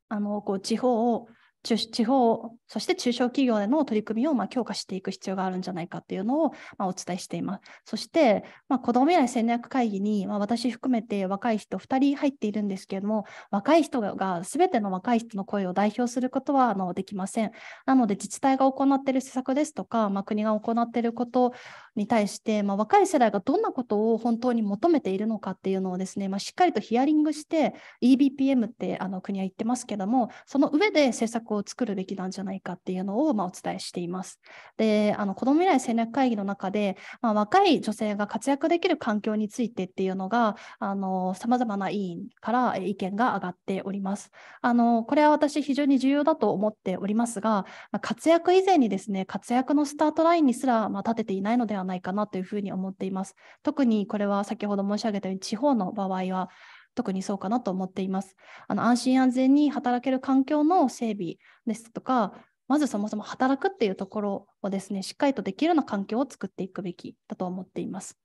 Speaker 3: あのこう地方を地方、そして中小企業での取り組みをまあ強化していく必要があるんじゃないかっていうのをまあお伝えしています。そして、まあ、子ども未来戦略会議に、まあ、私含めて若い人2人入っているんですけれども、若い人がすべての若い人の声を代表することはあのできません。なので、自治体が行っている施策ですとか、まあ、国が行っていることに対して、まあ、若い世代がどんなことを本当に求めているのかっていうのをですね、まあ、しっかりとヒアリングして、EBPM ってあの国は言ってますけども、その上で政策をを作るべきなんじゃないかっていうのを、まあ、お伝えしています。で、あの子ども未来戦略会議の中で、まあ、若い女性が活躍できる環境についてっていうのが、さまざまな委員から意見が上がっております。あのこれは私、非常に重要だと思っておりますが、ま活躍以前にですね、活躍のスタートラインにすら、ま立てていないのではないかなというふうに思っています。特にこれは先ほど申し上げたように、地方の場合は、特にそうかなと思っています。あの安心安全に働ける環境の整備ですとか、まずそもそも働くっていうところをですね、しっかりとできるような環境を作っていくべきだと思っています。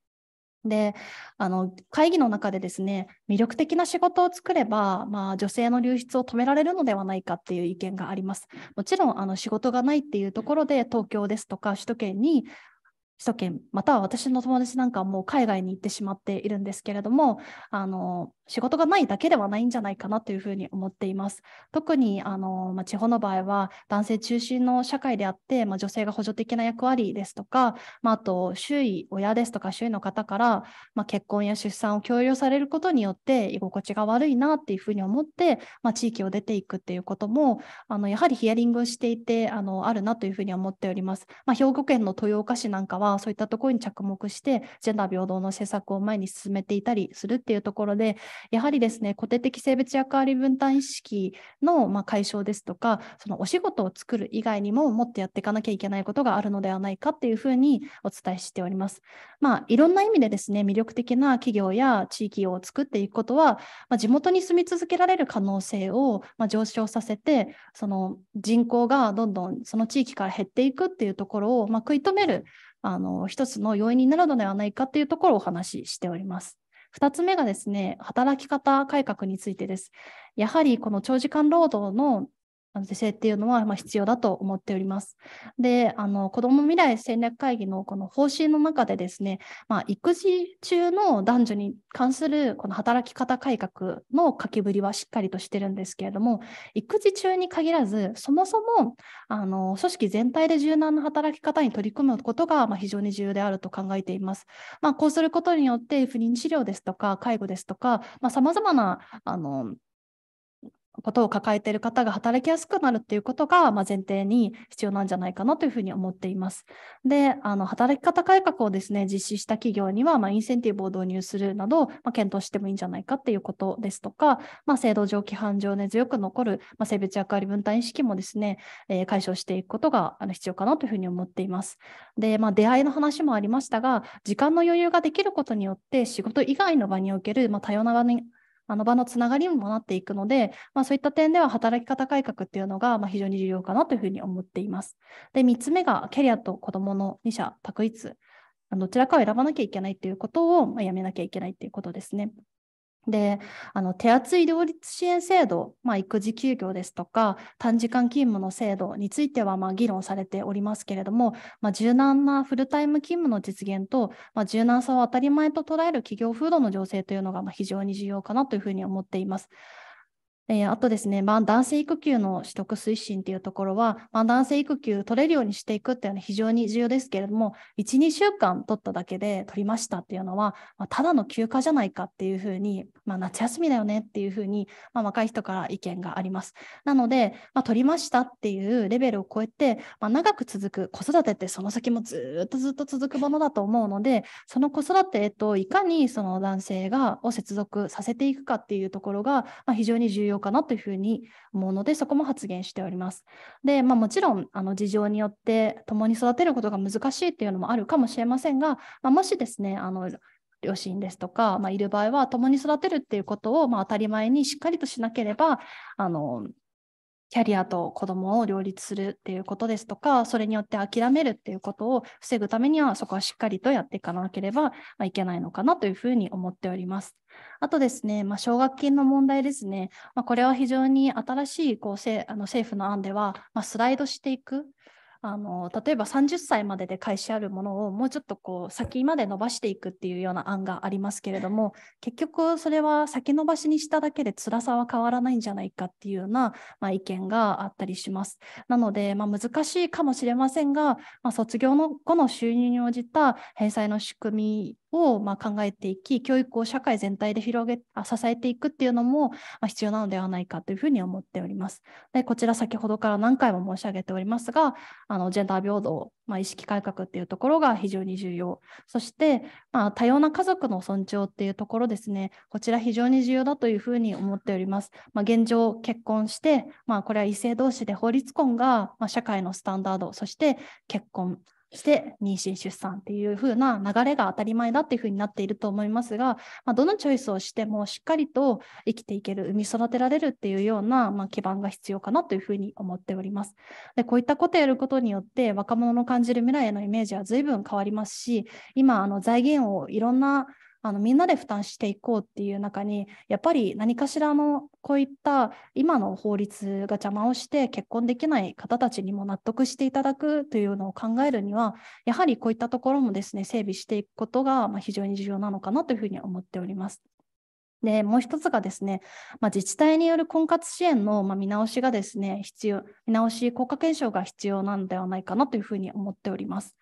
Speaker 3: であの会議の中でですね魅力的な仕事を作れば、まあ、女性の流出を止められるのではないかっていう意見があります。もちろんあの仕事がないっていうところで東京ですとか首都圏に首都圏または私の友達なんかはもう海外に行ってしまっているんですけれどもあの仕事がないだけではないんじゃないかなというふうに思っています。特にあの、まあ、地方の場合は男性中心の社会であって、まあ、女性が補助的な役割ですとか、まあ、あと周囲親ですとか周囲の方から、まあ、結婚や出産を強要されることによって居心地が悪いなっていうふうに思って、まあ、地域を出ていくっていうこともあのやはりヒアリングをしていてあのあるなというふうに思っております。まあ、兵庫県の豊岡市なんかはそういったところに着目してジェンダー平等の政策を前に進めていたりするっていうところでやはりですね固定的性別役割分担意識のま解消ですとかそのお仕事を作る以外にももっとやっていかなきゃいけないことがあるのではないかっていうふうにお伝えしております。まあ、いろんな意味でですね魅力的な企業や地域を作っていくことは、まあ、地元に住み続けられる可能性をま上昇させてその人口がどんどんその地域から減っていくっていうところをま食い止めるあの一つの要因になるのではないかっていうところをお話ししております。2つ目がですね、働き方改革についてです。やはりこの長時間労働の是正っていうのはま必要だと思っております。で、あの子ども未来戦略会議のこの方針の中でですね、まあ、育児中の男女に関するこの働き方改革の書きぶりはしっかりとしてるんですけれども、育児中に限らず、そもそもあの組織全体で柔軟な働き方に取り組むことがま非常に重要であると考えています。まあ、こうすることによって不妊治療ですとか介護ですとか、まあ、様々なあのことを抱えている方が働きやすくなるっていうことが、まあ、前提に必要なんじゃないかなというふうに思っています。で、あの働き方改革をですね、実施した企業には、まあ、インセンティブを導入するなど、まあ、検討してもいいんじゃないかっていうことですとか、まあ、制度上、規範上根、ね、強く残る、まあ、性別役割分担意識もですね、えー、解消していくことがあの必要かなというふうに思っています。で、まあ、出会いの話もありましたが、時間の余裕ができることによって、仕事以外の場における、まあ、多様な場にあの場のつながりにもなっていくので、まあ、そういった点では働き方改革っていうのが、まあ、非常に重要かなというふうに思っています。で、3つ目がキャリアと子どもの2者択一。どちらかを選ばなきゃいけないということを、まあ、やめなきゃいけないということですね。であの手厚い両立支援制度、まあ、育児休業ですとか短時間勤務の制度についてはま議論されておりますけれども、まあ、柔軟なフルタイム勤務の実現と、まあ、柔軟さを当たり前と捉える企業風土の情勢というのがま非常に重要かなというふうに思っています。えー、あとですね、まあ、男性育休の取得推進というところは、まあ、男性育休取れるようにしていくっていうのは非常に重要ですけれども、1、2週間取っただけで取りましたっていうのは、まあ、ただの休暇じゃないかっていうふうに、まあ、夏休みだよねっていうふうに、まあ、若い人から意見があります。なので、まあ、取りましたっていうレベルを超えて、まあ、長く続く子育てってその先もずっとずっと続くものだと思うので、その子育てといかにその男性がを接続させていくかっていうところが、まあ、非常に重要要かなというふうに思うので、そこも発言しております。で、まあ、もちろんあの事情によって共に育てることが難しいっていうのもあるかもしれませんが、まあ、もしですね、あの両親ですとか、まあ、いる場合は共に育てるっていうことを、まあ、当たり前にしっかりとしなければあのキャリアと子どもを両立するっていうことですとか、それによって諦めるっていうことを防ぐためには、そこはしっかりとやっていかなければいけないのかなというふうに思っております。あとですね、まあ、奨学金の問題ですね、まあ、これは非常に新しいこうせあの政府の案では、まあ、スライドしていく。あの例えば30歳までで開始あるものをもうちょっとこう先まで伸ばしていくっていうような案がありますけれども結局それは先延ばしにしただけで辛さは変わらないんじゃないかっていうような、まあ、意見があったりしますなので、まあ、難しいかもしれませんが、まあ、卒業の後の収入に応じた返済の仕組みをま考えていき教育を社会全体で広げ支えていくっていうのも必要なのではないかというふうに思っております。でこちら先ほどから何回も申し上げておりますがあのジェンダー平等、まあ、意識改革っていうところが非常に重要そして、まあ、多様な家族の尊重っていうところですねこちら非常に重要だというふうに思っております。まあ、現状結婚して、まあ、これは異性同士で法律婚が、ま社会のスタンダードそして結婚して妊娠出産っていう風な流れが当たり前だっていう風になっていると思いますが、まあ、どのチョイスをしてもしっかりと生きていける産み育てられるっていうような、まあ、基盤が必要かなという風に思っておりますでこういったことをやることによって若者の感じる未来へのイメージは随分変わりますし今あの財源をいろんなあのみんなで負担していこうっていう中にやっぱり何かしらのこういった今の法律が邪魔をして結婚できない方たちにも納得していただくというのを考えるにはやはりこういったところもですね整備していくことが非常に重要なのかなというふうに思っております。でもう一つがですね、まあ、自治体による婚活支援の、見直しがですね必要見直し効果検証が必要なんではないかなというふうに思っております。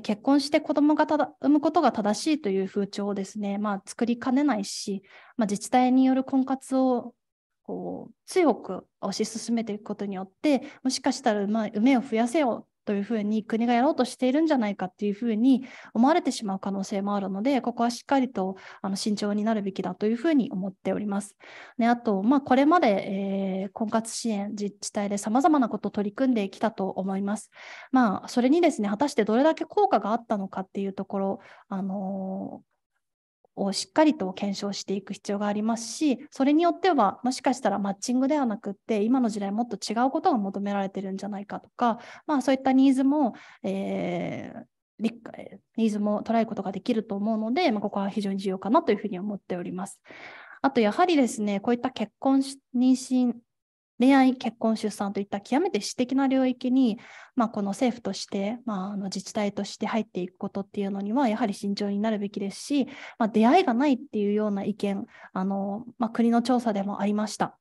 Speaker 3: 結婚して子どもが産むことが正しいという風潮をですね、まあ、作りかねないし、まあ、自治体による婚活をこう強く推し進めていくことによってもしかしたら産めを増やせよというふうに国がやろうとしているんじゃないかというふうに思われてしまう可能性もあるので、ここはしっかりとあの慎重になるべきだというふうに思っております。であと、まあ、これまで、えー、婚活支援自治体でさまざまなことを取り組んできたと思います。まあ、それにですね、果たしてどれだけ効果があったのかっていうところ、あのをしっかりと検証していく必要がありますし、それによっては、もしかしたらマッチングではなくって、今の時代もっと違うことが求められてるんじゃないかとか、まあ、そういったニーズも、えーニーズも捉えることができると思うので、まあ、ここは非常に重要かなというふうに思っております。あと、やはりですね、こういった結婚、妊娠、恋愛、結婚、出産といった極めて私的な領域に、まあ、この政府として、まあ、あの自治体として入っていくことっていうのには、やはり慎重になるべきですし、まあ、出会いがないっていうような意見、あのまあ、国の調査でもありました。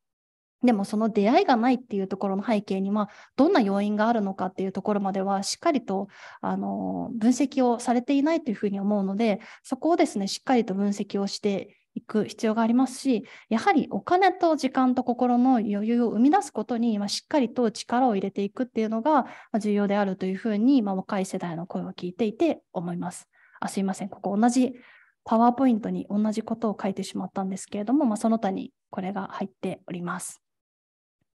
Speaker 3: でもその出会いがないっていうところの背景にはどんな要因があるのかっていうところまではしっかりとあの分析をされていないというふうに思うのでそこをですねしっかりと分析をしていく必要がありますし、やはりお金と時間と心の余裕を生み出すことに、ましっかりと力を入れていくっていうのが重要であるというふうに、まあ、若い世代の声を聞いていて思います。あすいません、ここ同じパワーポイントに同じことを書いてしまったんですけれども、まあ、その他にこれが入っております。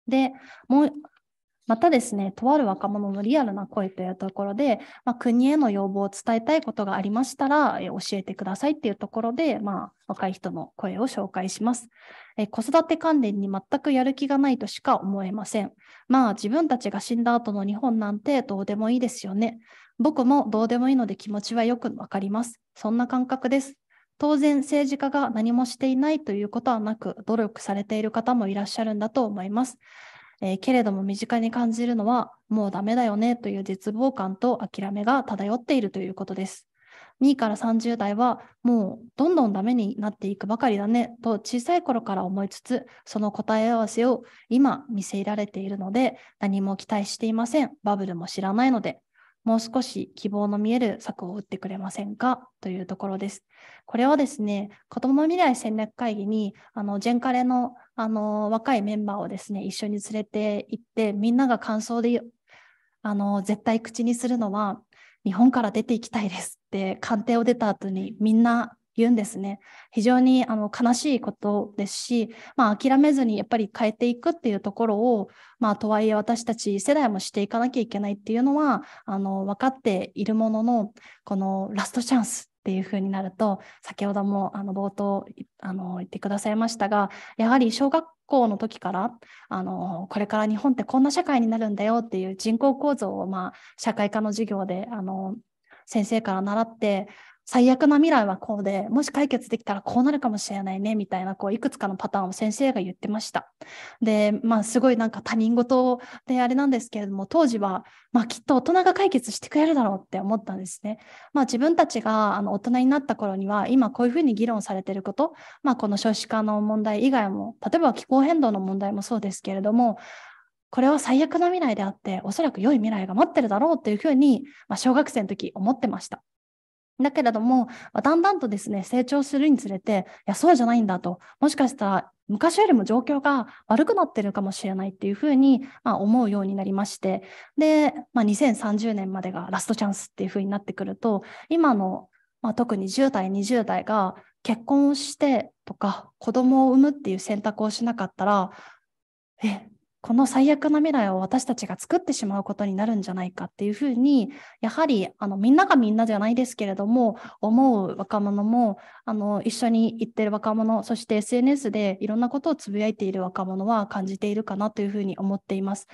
Speaker 3: で、もうまたですね、とある若者のリアルな声というところで、まあ、国への要望を伝えたいことがありましたら、え教えてくださいっていうところで、まあ、若い人の声を紹介します。え子育て関連に全くやる気がないとしか思えません。まあ自分たちが死んだ後の日本なんてどうでもいいですよね。僕もどうでもいいので気持ちはよくわかります。そんな感覚です。当然政治家が何もしていないということはなく努力されている方もいらっしゃるんだと思います。えー、けれども身近に感じるのはもうダメだよねという絶望感と諦めが漂っているということです。2位から30代はもうどんどんダメになっていくばかりだねと小さい頃から思いつつその答え合わせを今見せられているので何も期待していませんバブルも知らないのでもう少し希望の見える策を打ってくれませんかというところです。これはですね、子ども未来戦略会議にあのジェンカレのあの若いメンバーをですね一緒に連れて行ってみんなが感想であの絶対口にするのは日本から出ていきたいですって官邸を出た後にみんな言うんですね。非常にあの悲しいことですし、まあ、諦めずにやっぱり変えていくっていうところを、まあ、とはいえ私たち世代もしていかなきゃいけないっていうのはあの分かっているもののこのラストチャンスっていうふうになると先ほどもあの冒頭あの言ってくださいましたがやはり小学校の時からあのこれから日本ってこんな社会になるんだよっていう人口構造を、まあ、社会科の授業であの先生から習って最悪な未来はこうで、もし解決できたらこうなるかもしれないね、みたいな、こう、いくつかのパターンを先生が言ってました。で、まあ、すごいなんか他人事であれなんですけれども、当時は、まあ、きっと大人が解決してくれるだろうって思ったんですね。まあ、自分たちがあの大人になった頃には、今こういうふうに議論されてること、まあ、この少子化の問題以外も、例えば気候変動の問題もそうですけれども、これは最悪な未来であって、おそらく良い未来が待ってるだろうっていうふうに、まあ、小学生の時思ってました。だけれども、だんだんとですね、成長するにつれて、いや、そうじゃないんだと、もしかしたら昔よりも状況が悪くなってるかもしれないっていうふうに、まあ、思うようになりまして、で、まあ、2030年までがラストチャンスっていうふうになってくると、今の、まあ、特に10代、20代が結婚をしてとか、子供を産むっていう選択をしなかったら、え、この最悪な未来を私たちが作ってしまうことになるんじゃないかっていうふうにやはりあのみんながみんなじゃないですけれども思う若者もあの一緒に行ってる若者そして SNS でいろんなことをつぶやいている若者は感じているかなというふうに思っています。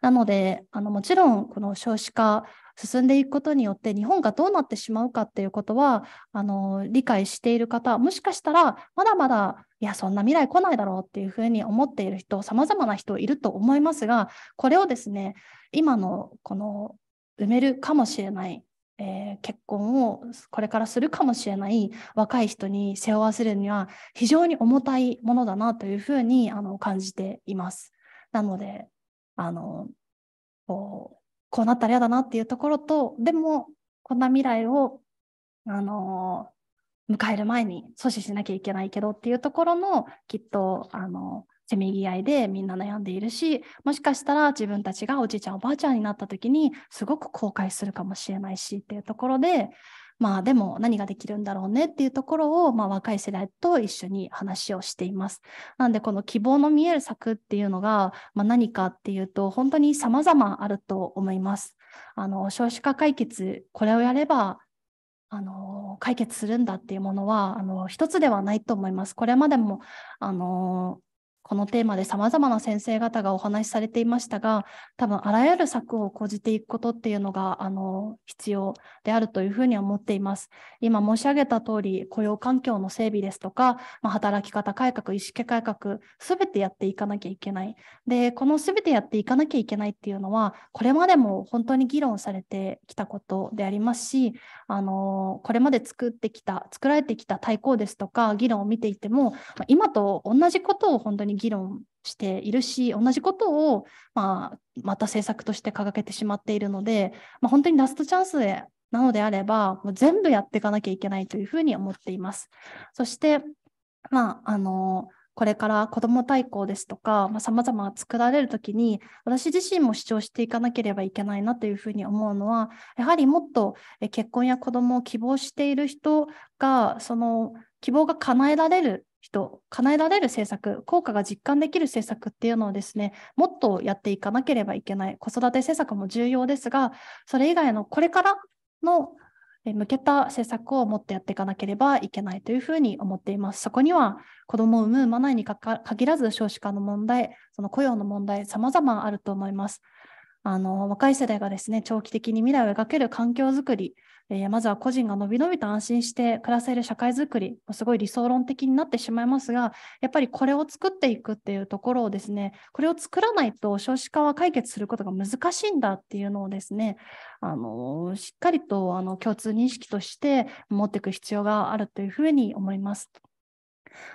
Speaker 3: なのであのもちろんこの少子化進んでいくことによって日本がどうなってしまうかっていうことはあの理解している方もしかしたらまだまだいやそんな未来来ないだろうっていうふうに思っている人さまざまな人いると思いますがこれをですね今のこの埋めるかもしれないえー、結婚をこれからするかもしれない若い人に背負わせるには非常に重たいものだなというふうにあの感じています。なのであのここうなったら嫌だなっていうところとでもこんな未来を、あの迎える前に阻止しなきゃいけないけどっていうところのきっと、あのせめぎ合いでみんな悩んでいるしもしかしたら自分たちがおじいちゃんおばあちゃんになった時にすごく後悔するかもしれないしっていうところでまあでも何ができるんだろうねっていうところを、まあ、若い世代と一緒に話をしています。なんでこの希望の見える策っていうのが、まあ、何かっていうと本当に様々あると思います。あの少子化解決これをやればあの解決するんだっていうものはあの一つではないと思います。これまでもあのこのテーマで様々な先生方がお話しされていましたが、多分あらゆる策を講じていくことっていうのがあの必要であるというふうには思っています。今申し上げた通り、雇用環境の整備ですとか、まあ、働き方改革、意識改革、すべてやっていかなきゃいけない。で、このすべてやっていかなきゃいけないっていうのは、これまでも本当に議論されてきたことでありますし、あのこれまで作ってきた、作られてきた対抗ですとか、議論を見ていても、今と同じことを本当に議論しているし同じことを、まあ、また政策として掲げてしまっているので、まあ、本当にラストチャンスなのであればもう全部やっていかなきゃいけないというふうに思っています。そして、まあ、あのこれから子ども大綱ですとかさまざ、ま作られる時に私自身も主張していかなければいけないなというふうに思うのはやはりもっと結婚や子どもを希望している人がその希望が叶えられる人、叶えられる政策、効果が実感できる政策っていうのをですね、もっとやっていかなければいけない、子育て政策も重要ですが、それ以外のこれからの向けた政策をもっとやっていかなければいけないというふうに思っています。そこには子どもを産む、産まないに限らず少子化の問題、その雇用の問題、様々あると思います。あの若い世代がですね長期的に未来を描ける環境づくりえー、まずは個人がのびのびと安心して暮らせる社会づくり、すごい理想論的になってしまいますが、やっぱりこれを作っていくっていうところをですね、これを作らないと少子化は解決することが難しいんだっていうのをですね、あのしっかりとあの共通認識として持っていく必要があるというふうに思います。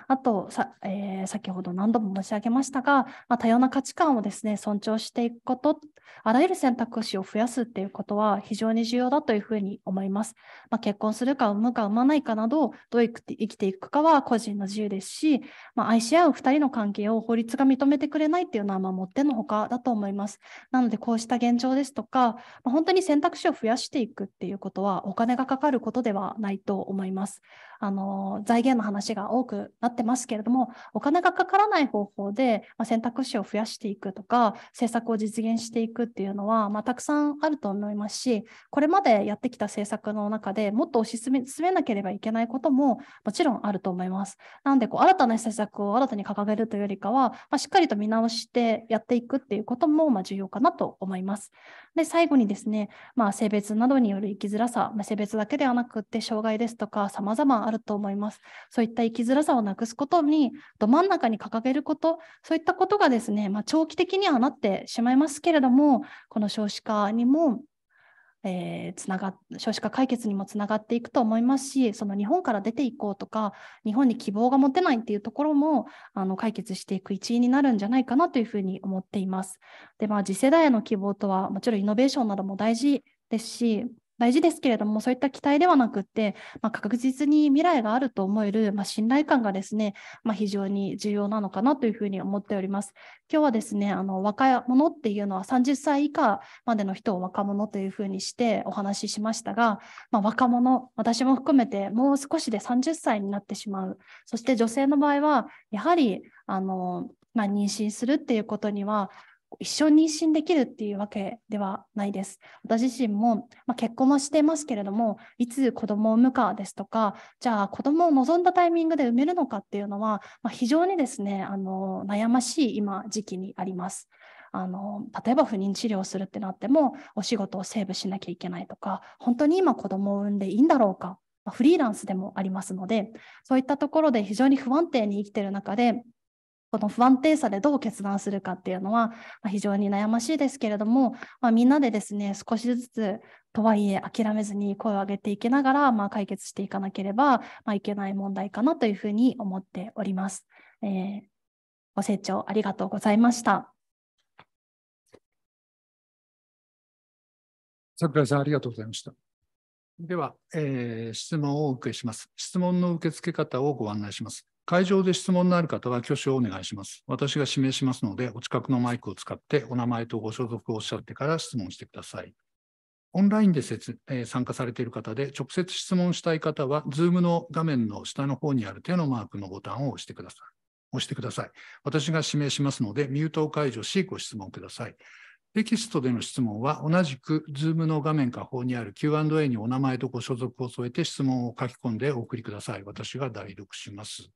Speaker 3: あとさ、えー、先ほど何度も申し上げましたが、まあ、多様な価値観をですね尊重していくことあらゆる選択肢を増やすっていうことは非常に重要だというふうに思います、まあ、結婚するか産むか産まないかなどどう生きていくかは個人の自由ですし、まあ、愛し合う2人の関係を法律が認めてくれないっていうのはまあもってのほかだと思いますなのでこうした現状ですとか、まあ、本当に選択肢を増やしていくっていうことはお金がかかることではないと思いますあの財源の話が多くなってますけれども、お金がかからない方法で、ま選択肢を増やしていくとか、政策を実現していくっていうのは、まあ、たくさんあると思いますし、これまでやってきた政策の中でもっと推し進め進めなければいけないことももちろんあると思います。なんでこう、新たな施策を新たに掲げるというよりかは、まあ、しっかりと見直してやっていくっていうこともま重要かなと思います。で最後にですね、まあ、性別などによる生きづらさ、まあ、性別だけではなくて障害ですとかさまざまると思います。そういった生きづらさをなくすことに、ど真ん中に掲げること、そういったことがですね、まあ、長期的にはなってしまいますけれども、この少子化にもえー、つなが少子化解決にもつながっていくと思いますしその日本から出ていこうとか日本に希望が持てないっていうところもあの解決していく一因になるんじゃないかなというふうに思っています。でまあ次世代への希望とはもちろんイノベーションなども大事ですし大事ですけれども、そういった期待ではなくって、まあ、確実に未来があると思える、まあ、信頼感がですね、まあ、非常に重要なのかなというふうに思っております。今日はですね、あの若者っていうのは30歳以下までの人を若者というふうにしてお話ししましたが、まあ、若者、私も含めてもう少しで30歳になってしまう。そして女性の場合は、やはりあの、まあ、妊娠するっていうことには、一生妊娠できるっていうわけではないです。私自身も、まあ、結婚はしてますけれども、いつ子供を産むかですとか、じゃあ子供を望んだタイミングで産めるのかっていうのは、まあ、非常にですねあの、悩ましい今時期にあります。あの例えば不妊治療するってなってもお仕事をセーブしなきゃいけないとか本当に今子供を産んでいいんだろうかフリーランスでもありますのでそういったところで非常に不安定に生きている中でこの不安定さでどう決断するかっていうのは、まあ、非常に悩ましいですけれども、まあ、みんなでですね少しずつとはいえ諦めずに声を上げていきながら、まあ、解決していかなければ、まあ、いけない問題かなというふうに思っております。えー、
Speaker 1: ご清聴ありがとうございました。
Speaker 2: 桜井さんありがとうございました。では、えー、質問をお受けします。質問の受付方をご案内します。会場で質問のある方は挙手をお願いします。私が指名しますので、お近くのマイクを使ってお名前とご所属をおっしゃってから質問してください。オンラインでえー、参加されている方で、直接質問したい方は、Zoom の画面の下の方にある手のマークのボタンを押してください。押してください。私が指名しますので、ミュートを解除し、ご質問ください。テキストでの質問は同じく Zoom の画面下方にある Q&A にお名前とご所属を添えて質問を書き込んでお送りください。私が代読します。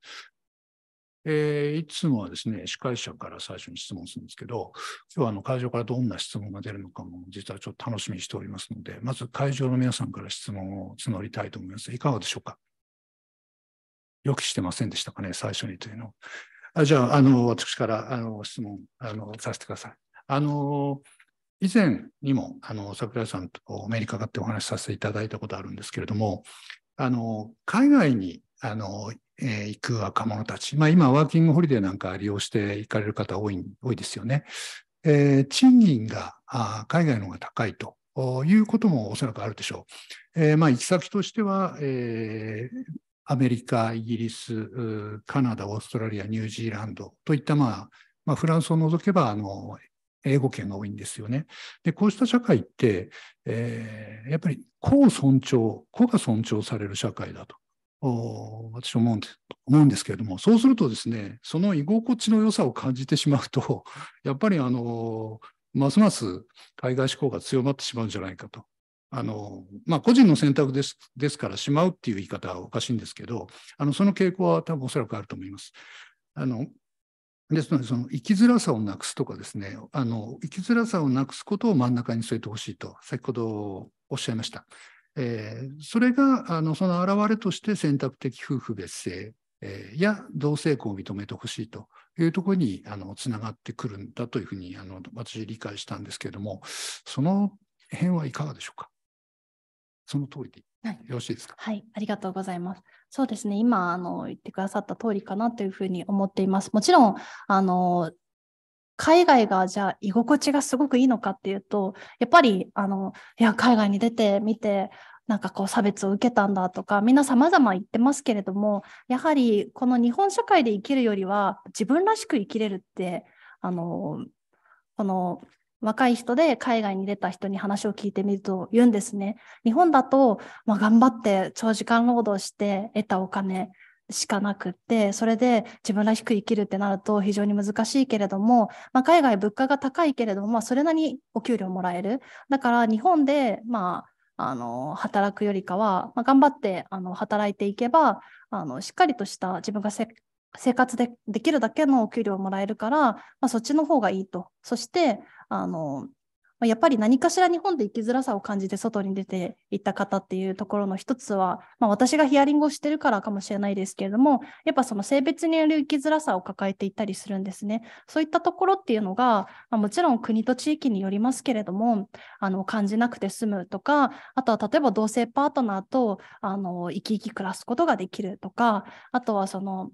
Speaker 2: えー、いつもはですね、司会者から最初に質問するんですけど、今日はあの会場からどんな質問が出るのかも実はちょっと楽しみにしておりますので、まず会場の皆さんから質問を募りたいと思います。いかがでしょうか予期してませんでしたかね、最初にというのを。あじゃあ、あの、私からあの質問あのさせてください。あの以前にもあの桜井さんとアメリカかってお話しさせていただいたことあるんですけれどもあの海外にあの、えー、行く若者たち、まあ、今ワーキングホリデーなんか利用して行かれる方多い多いですよね。えー、賃金があ海外の方が高いということもおそらくあるでしょう。えー、まあ、行き先としては、えー、アメリカ、イギリス、カナダ、オーストラリア、ニュージーランドといった、まあ、まあ、フランスを除けばあの英語圏が多いんですよね。で、こうした社会って、えー、やっぱり個を尊重、個が尊重される社会だと。私は思うんです思うんですけれども、そうするとですね、その居心地の良さを感じてしまうと、やっぱりあのますます海外志向が強まってしまうんじゃないかと。あのまあ、個人の選択ですですから、しまうっていう言い方はおかしいんですけど、あのその傾向は多分おそらくあると思います。あのですので、その生きづらさをなくすとかですね、あの生きづらさをなくすことを真ん中に据えてほしいと、先ほどおっしゃいました。えー、それがあのその表れとして選択的夫婦別姓、えー、や同性婚を認めてほしいというところにあのつながってくるんだというふうにあの私理解したんですけれども、その辺はいかがでしょうか。その通りでよろしいですか、はい、はい、
Speaker 3: ありがとうございます。そうですね、今あの言ってくださった通りかなというふうに思っています。もちろんあの海外がじゃあ居心地がすごくいいのかっていうと、やっぱりあのいや海外に出てみてなんかこう差別を受けたんだとかみんな様々言ってますけれどもやはりこの日本社会で生きるよりは自分らしく生きれるってあのこの若い人で海外に出た人に話を聞いてみると言うんですね。日本だと、まあ、頑張って長時間労働して得たお金しかなくって、それで自分らしく生きるってなると非常に難しいけれども、まあ、海外物価が高いけれども、まあ、それなりにお給料もらえる。だから日本で、まあ、あの働くよりかは、まあ、頑張ってあの働いていけばあのしっかりとした自分がせ生活でできるだけのお給料をもらえるから、まあ、そっちの方がいいと。そして、あのやっぱり何かしら日本で生きづらさを感じて外に出ていった方っていうところの一つは、まあ、私がヒアリングをしてるからかもしれないですけれどもやっぱその性別による生きづらさを抱えていたりするんですねそういったところっていうのが、まあ、もちろん国と地域によりますけれどもあの感じなくて済むとかあとは例えば同性パートナーとあの生き生き暮らすことができるとかあとはその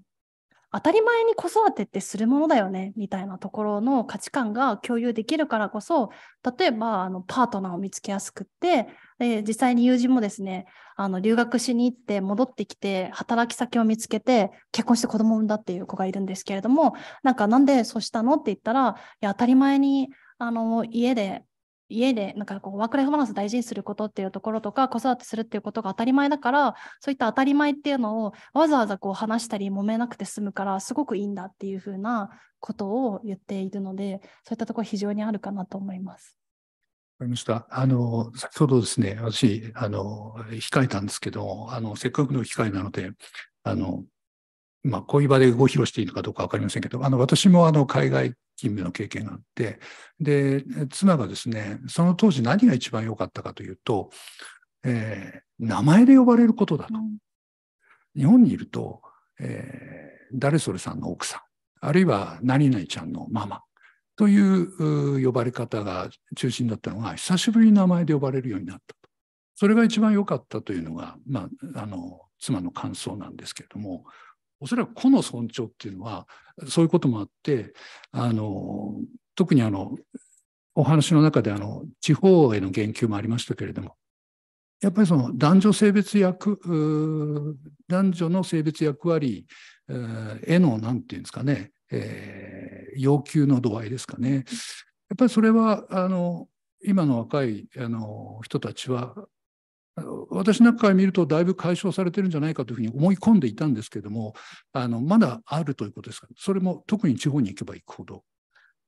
Speaker 3: 当たり前に子育てってするものだよねみたいなところの価値観が共有できるからこそ例えばあのパートナーを見つけやすくってで実際に友人もですねあの留学しに行って戻ってきて働き先を見つけて結婚して子供を産んだっていう子がいるんですけれどもなんかなんでそうしたのって言ったらいや当たり前にあの家で家でなんかこうワークライフバランス大事にすることっていうところとか子育てするっていうことが当たり前だからそういった当たり前っていうのをわざわざこう話したり揉めなくて済むからすごくいいんだっていうふうなことを言っているのでそういったところ非常にあるかなと思います。
Speaker 2: わかりました。あの、先ほどですね、私、あの、控えたんですけど、あの、せっかくの機会なので、あの、まあ、こういう場でご披露していいのかどうか分かりませんけど、あの、私もあの、海外勤務の経験があって、で、妻がですね、その当時何が一番良かったかというと、えー、名前で呼ばれることだと。うん、日本にいると、えー、誰それさんの奥さん、あるいは何々ちゃんのママという呼ばれ方が中心だったのが、久しぶりに名前で呼ばれるようになったと。それが一番良かったというのが、まあ、あの、妻の感想なんですけれども、おそらく個の尊重っていうのはそういうこともあってあの特にあのお話の中であの地方への言及もありましたけれどもやっぱりその男女性別役男女の性別役割への何て言うんですかね、えー、要求の度合いですかねやっぱりそれはあの今の若いあの人たちは私なんかから見るとだいぶ解消されてるんじゃないかというふうに思い込んでいたんですけれどもあのまだあるということですかそれも特に地方に行けば行くほど。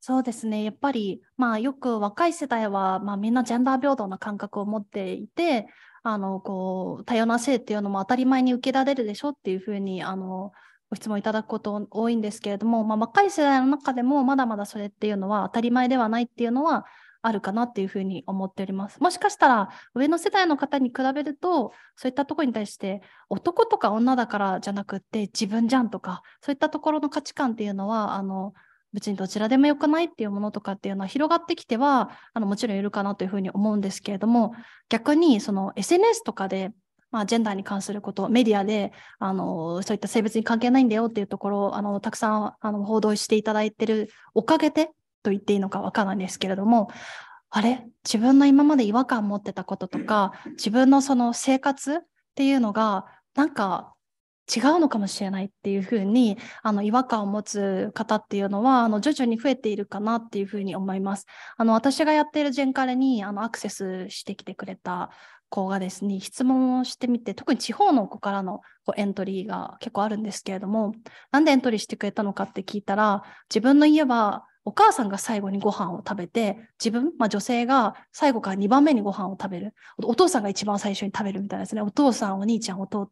Speaker 3: そうですねやっぱり、まあ、よく若い世代は、まあ、みんなジェンダー平等な感覚を持っていてあのこう多様な性っていうのも当たり前に受けられるでしょっていうふうにあのご質問いただくこと多いんですけれども、まあ、若い世代の中でもまだまだそれっていうのは当たり前ではないっていうのはあるかなっていうふうに思っております。もしかしたら上の世代の方に比べるとそういったところに対して男とか女だからじゃなくって自分じゃんとかそういったところの価値観っていうのはあの別にどちらでもよくないっていうものとかっていうのは広がってきてはあのもちろんいるかなというふうに思うんですけれども逆にその SNS とかでまあ、ジェンダーに関すること、メディアであのそういった性別に関係ないんだよっていうところをあのたくさんあの報道していただいてるおかげで、と言っていいのかわからないんですけれどもあれ自分の今まで違和感持ってたこととか自分のその生活っていうのがなんか違うのかもしれないっていうふうにあの違和感を持つ方っていうのはあの徐々に増えているかなっていうふうに思います。あの私がやっているジェンカレにあのアクセスしてきてくれた子がですね質問をしてみて特に地方の子からのこうエントリーが結構あるんですけれどもなんでエントリーしてくれたのかって聞いたら自分の家はお母さんが最後にご飯を食べて、自分、まあ、女性が最後から2番目にご飯を食べる。お父さんが一番最初に食べるみたいですね。お父さん、お兄ちゃん、弟、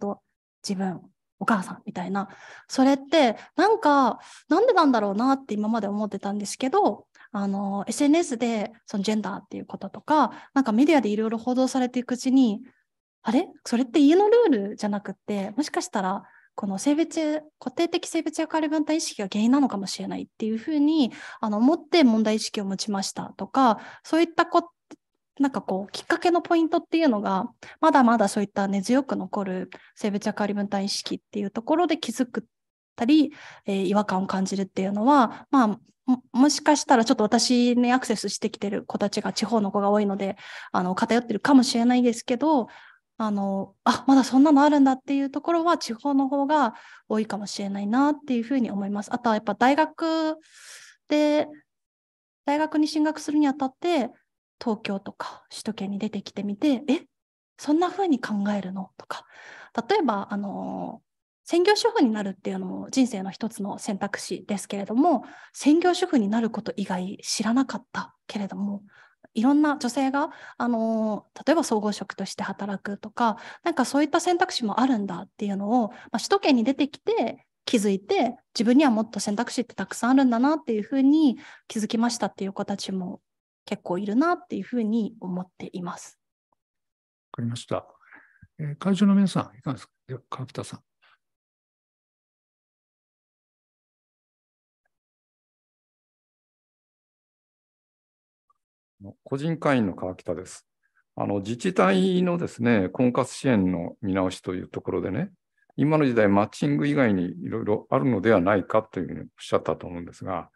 Speaker 3: 自分、お母さんみたいな。それって、なんか、なんでなんだろうなって今まで思ってたんですけど、あの、SNS でそのジェンダーっていうこととか、なんかメディアでいろいろ報道されていくうちに、あれそれって家のルールじゃなくって、もしかしたらこの性別固定的性別役割分担意識が原因なのかもしれないっていうふうにあの思って問題意識を持ちましたとかそういったこなんかこうきっかけのポイントっていうのがまだまだそういった根強く残る性別役割分担意識っていうところで気づくたり、えー、違和感を感じるっていうのはまあもしかしたらちょっと私にアクセスしてきてる子たちが地方の子が多いのであの偏ってるかもしれないですけどあのあまだそんなのあるんだっていうところは地方の方が多いかもしれないなっていうふうに思います。あとはやっぱ大学で大学に進学するにあたって東京とか首都圏に出てきてみてえそんなふうに考えるのとか例えばあの専業主婦になるっていうのも人生の一つの選択肢ですけれども専業主婦になること以外知らなかったけれどもいろんな女性が、あのー、例えば総合職として働くとか、なんかそういった選択肢もあるんだっていうのを、まあ、首都圏に出てきて気づいて、自分にはもっと選択肢ってたくさんあるんだなっていうふうに気づきましたっていう子たちも結構いるなっていうふう
Speaker 1: に思っています。わかりました。え会場の皆さん、いかがですか川北さん。個人会
Speaker 2: 員の川北です。あの自治体のですね、婚活支援の見直しというところでね、今の時代、マッチング以外にいろいろあるのではないかというふうにおっしゃったと思うんですが、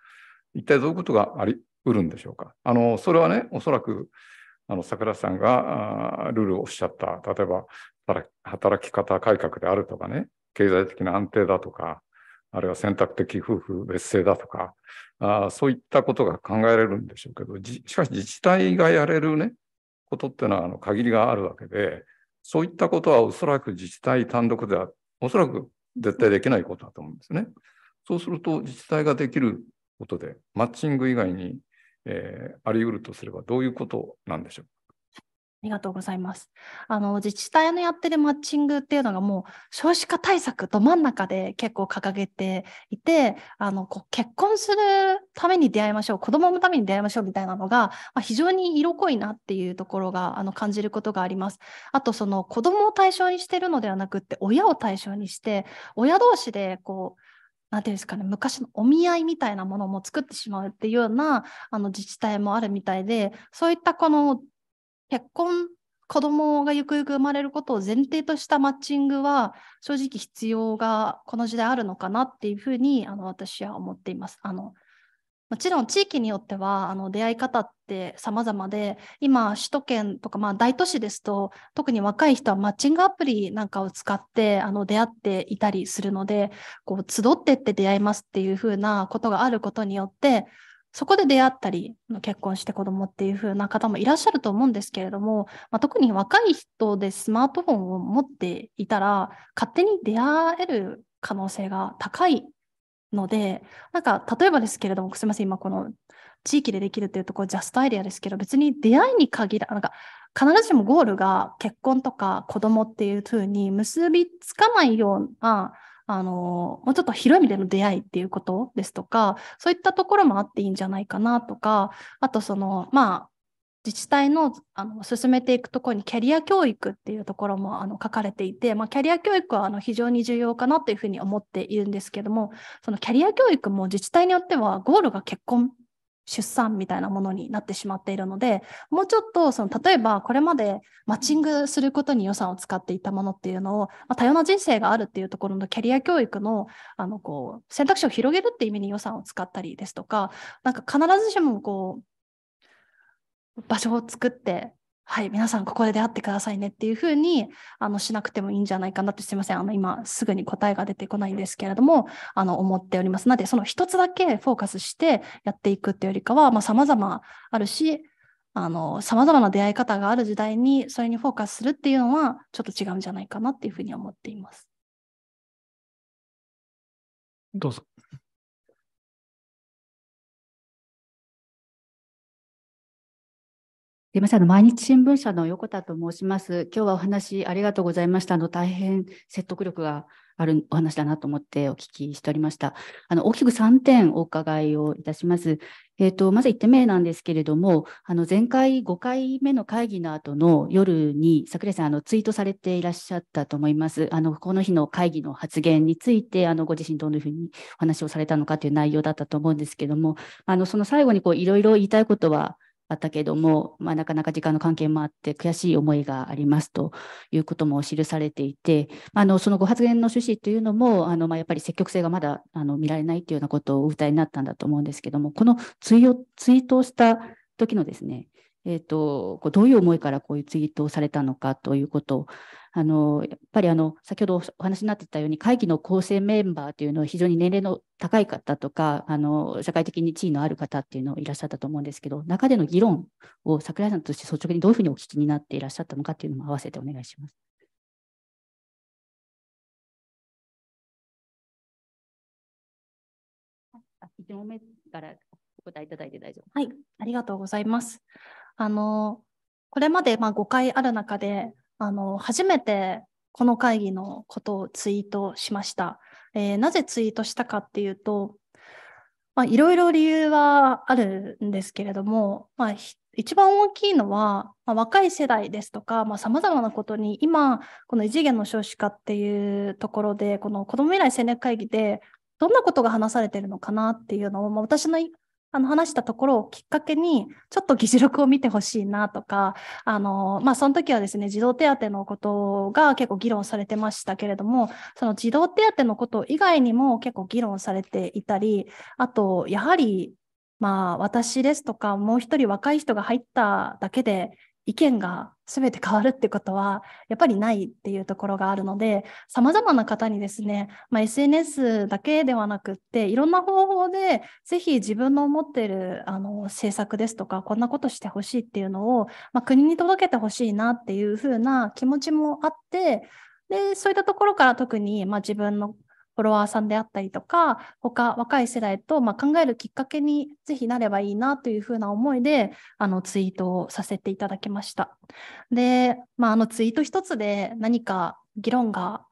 Speaker 2: 一体どういうことがありうるんでしょうか。あのそれはね、おそらくあの桜さんがルールをおっしゃった、例えば働き方改革であるとかね、経済的な安定だとか、あるいは選択的夫婦別姓だとか、あそういったことが考えられるんでしょうけど、しかし自治体がやれるね、ことっていうのはあの限りがあるわけで、そういったことはおそらく自治体単独では、おそらく絶対できないことだと思うんですね。そうすると、自治体ができることで、マッチング以外に、えー、あり得るとすればどういうことなんでしょう
Speaker 3: りがとうございます。あの自治体のやってるマッチングっていうのがもう少子化対策ど真ん中で結構掲げていてあのこう結婚するために出会いましょう子供のために出会いましょうみたいなのが、まあ、非常に色濃いなっていうところがあの感じることがあります。あとその子供を対象にしてるのではなくって親を対象にして親同士でこうなんていうんですかね、昔のお見合いみたいなものも作ってしまうっていうようなあの自治体もあるみたいで、そういったこの結婚、子供がゆくゆく生まれることを前提としたマッチングは、正直必要がこの時代あるのかなっていうふうにあの私は思っています。あのもちろん地域によってはあの出会い方って様々で、今、首都圏とか、まあ、大都市ですと、特に若い人はマッチングアプリなんかを使ってあの出会っていたりするので、こう集ってって出会いますっていうふうなことがあることによって、そこで出会ったり、結婚して子供っていう風な方もいらっしゃると思うんですけれども、まあ、特に若い人でスマートフォンを持っていたら、勝手に出会える可能性が高いので、なんか例えばですけれども、すみません、今この地域でできるっていうところ、ジャストアイデアですけど、別に出会いに限ら、なんか必ずしもゴールが結婚とか子供っていう風に結びつかないようなあの、もうちょっと広い意味での出会いっていうことですとか、そういったところもあっていいんじゃないかなとか、あとその、まあ、自治体のあの進めていくところにキャリア教育っていうところもあの書かれていて、まあ、キャリア教育はあの非常に重要かなというふうに思っているんですけどもそのキャリア教育も自治体によってはゴールが結婚出産みたいなものになってしまっているのでもうちょっとその例えばこれまでマッチングすることに予算を使っていたものっていうのを、まあ、多様な人生があるっていうところのキャリア教育のあのこう選択肢を広げるっていう意味に予算を使ったりですとかなんか必ずしもこう場所を作ってはい、皆さんここで出会ってくださいねっていうふうにあのしなくてもいいんじゃないかなってすみませんあの今すぐに答えが出てこないんですけれどもあの思っておりますなのでその一つだけフォーカスしてやっていくっていうよりかはさまざ、まあ、あるしさまざまな出会い方がある時代にそれにフォーカスするっていうのはちょっと違うんじゃないかなっていうふうに思って
Speaker 1: います。どうぞ。すみません、あの毎日新聞社の横田と申します。今日はお話ありがとうございました。あの大変説得力があるお話だなと思ってお聞きしておりました。あの大きく3点お伺いをいたします。えーと、まず1点目なんですけれども、あの前回5回目の会議の後の夜に、櫻井さんあの、ツイートされていらっしゃったと思います。あのこの日の会議の発言について、あのご自身どういうふうにお話をされたのかという内容だったと思うんですけれども、あのその最後にいろいろ言いたいことはあったけども、まあ、なかなか時間の関係もあって悔しい思いがありますということも記されていて、あのそのご発言の趣旨というのもあの、まあ、やっぱり積極性がまだあの見られないというようなことをお歌いになったんだと思うんですけどもこの追悼ツイートをした時のですねえっ、ー、と、どういう思いからこういうツイートをされたのかということを、あの、やっぱりあの、先ほどお話になってたように、会議の構成メンバーというのは非常に年齢の高い方とか、あの、社会的に地位のある方っていうのいらっしゃったと思うんですけど、中での議論を桜井さんとして率直にどういうふうにお聞きになっていらっしゃったのかというのも合わせてお願いします。1問目からお答えいただいて大丈夫はい、ありがとうございます。あの、
Speaker 3: これまでまあ5回ある中で、あの、初めてこの会議のことをツイートしました。えー、なぜツイートしたかっていうと、まあ、いろいろ理由はあるんですけれども、まあ、一番大きいのは、まあ、若い世代ですとか、まあ、様々なことに、今、この異次元の少子化っていうところで、この子ども未来戦略会議で、どんなことが話されてるのかなっていうのを、まあ、私のあの話したところをきっかけに、ちょっと議事録を見てほしいなとか、あの、まあ、その時はですね、児童手当のことが結構議論されてましたけれども、その児童手当のこと以外にも結構議論されていたり、あと、やはり、まあ、私ですとか、もう一人若い人が入っただけで、意見が全て変わるってことはやっぱりないっていうところがあるのでさまざまな方にですね、まあ、SNS だけではなくっていろんな方法でぜひ自分の思ってるあの政策ですとかこんなことしてほしいっていうのを、まあ、国に届けてほしいなっていうふうな気持ちもあってでそういったところから特に、まあ、自分のフォロワーさんであったりとか、他若い世代とま考えるきっかけにぜひなればいいなというふうな思いで、あのツイートをさせていただきました。で、まあ、あのツイート一つで何か議論が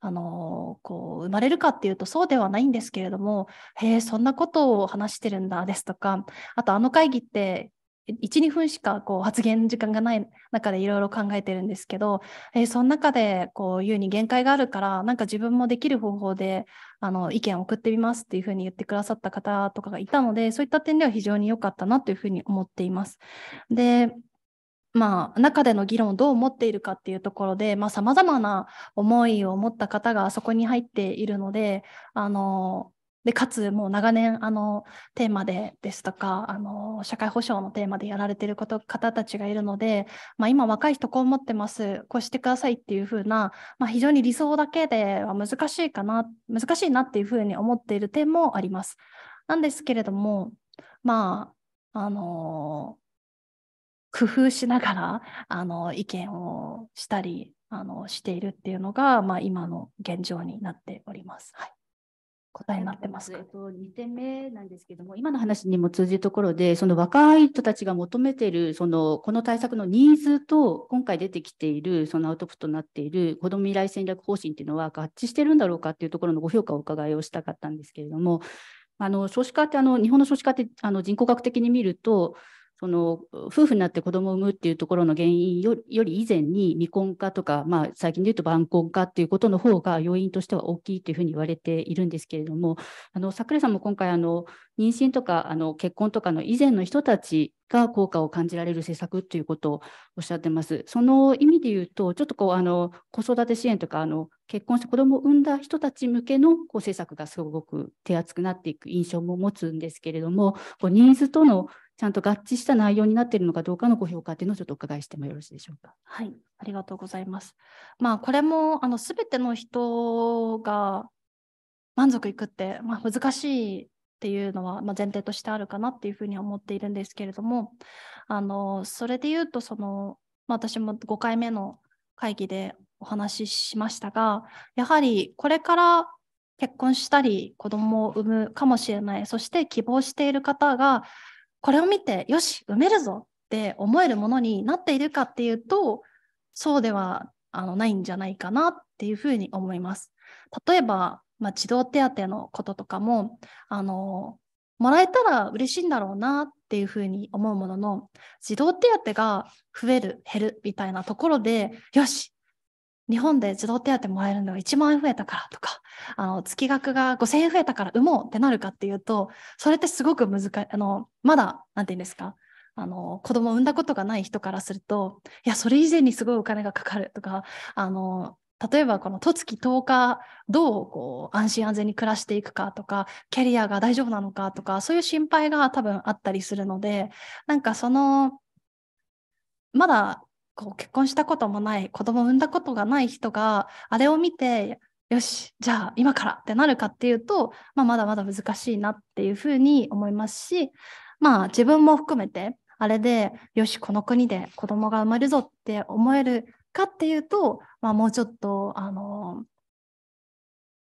Speaker 3: あのこう生まれるかっていうとそうではないんですけれども「へえそんなことを話してるんだ」ですとかあと「あの会議って12分しかこう発言時間がない中でいろいろ考えてるんですけど、えー、その中でこういうに限界があるからなんか自分もできる方法であの意見を送ってみますっていうふうに言ってくださった方とかがいたのでそういった点では非常に良かったなというふうに思っています。でまあ、中での議論をどう思っているかっていうところで、まあ、様々な思いを持った方がそこに入っているので、あの、でかつもう長年あのテーマでですとかあの社会保障のテーマでやられてること方たちがいるので、まあ、今若い人こう思ってますこうしてくださいっていうふうな、まあ、非常に理想だけでは難しいかな難しいなっていうふうに思っている点もあります。なんですけれどもまああの工夫しながらあの意見をしたりあのしているっていうのが、まあ、今
Speaker 1: の現状になっております。はい答えになってます。えっと、2点目なんですけども、今の話にも通じるところで、その若い人たちが求めているそのこの対策のニーズと、今回出てきているそのアウトプットになっている子ども未来戦略方針っていうのは合致してるんだろうかっていうところのご評価をお伺いをしたかったんですけれども、あの少子化ってあの、日本の少子化ってあの人口学的に見ると、その夫婦になって子供を産むっていうところの原因より以前に未婚化とか、まあ、最近で言うと晩婚化っていうことの方が要因としては大きいというふうに言われているんですけれどもあの桜井さんも今回あの妊娠とかあの結婚とかの以前の人たちが効果を感じられる政策ということをおっしゃってます。その意味で言うと、ちょっとこうあの子育て支援とかあの結婚して子供を産んだ人たち向けのこう政策がすごく手厚くなっていく印象も持つんですけれども、こうニーズとのちゃんと合致した内容になっているのかどうかのご評価というのをちょっとお伺いしてもよろしいでしょうか。
Speaker 3: はい、ありがとうございます。まあ、これもあの全ての人が満足いくって、まあ、難しいっていうのは、まあ、前提としてあるかなっていうふうには思っているんですけれども、あのそれで言うとその、まあ、私も5回目の会議でお話ししましたが、やはりこれから結婚したり子供を産むかもしれないそして希望している方がこれを見てよし埋めるぞって思えるものになっているかっていうとそうではあのないんじゃないかなっていうふうに思います。例えば、まあ、児童手当のこととかもあのもらえたら嬉しいんだろうなっていうふうに思うものの児童手当が増える減るみたいなところでよし日本で児童手当もらえるのが1万円増えたからとか、あの月額が5000円増えたから産もうってなるかっていうと、それってすごく難しい、あのまだ、なんて言うんですか、あの子供を産んだことがない人からすると、いや、それ以前にすごいお金がかかるとか、あの例えばこの十月10日どうこう安心安全に暮らしていくかとかキャリアが大丈夫なのかとかそういう心配が多分あったりするのでなんかそのまだこう結婚したこともない子供を産んだことがない人があれを見てよしじゃあ今からってなるかっていうと、まあ、まだまだ難しいなっていうふうに思いますしまあ自分も含めてあれでよしこの国で子供が生まれるぞって思えるかっていうと、まあ、もうちょっとあの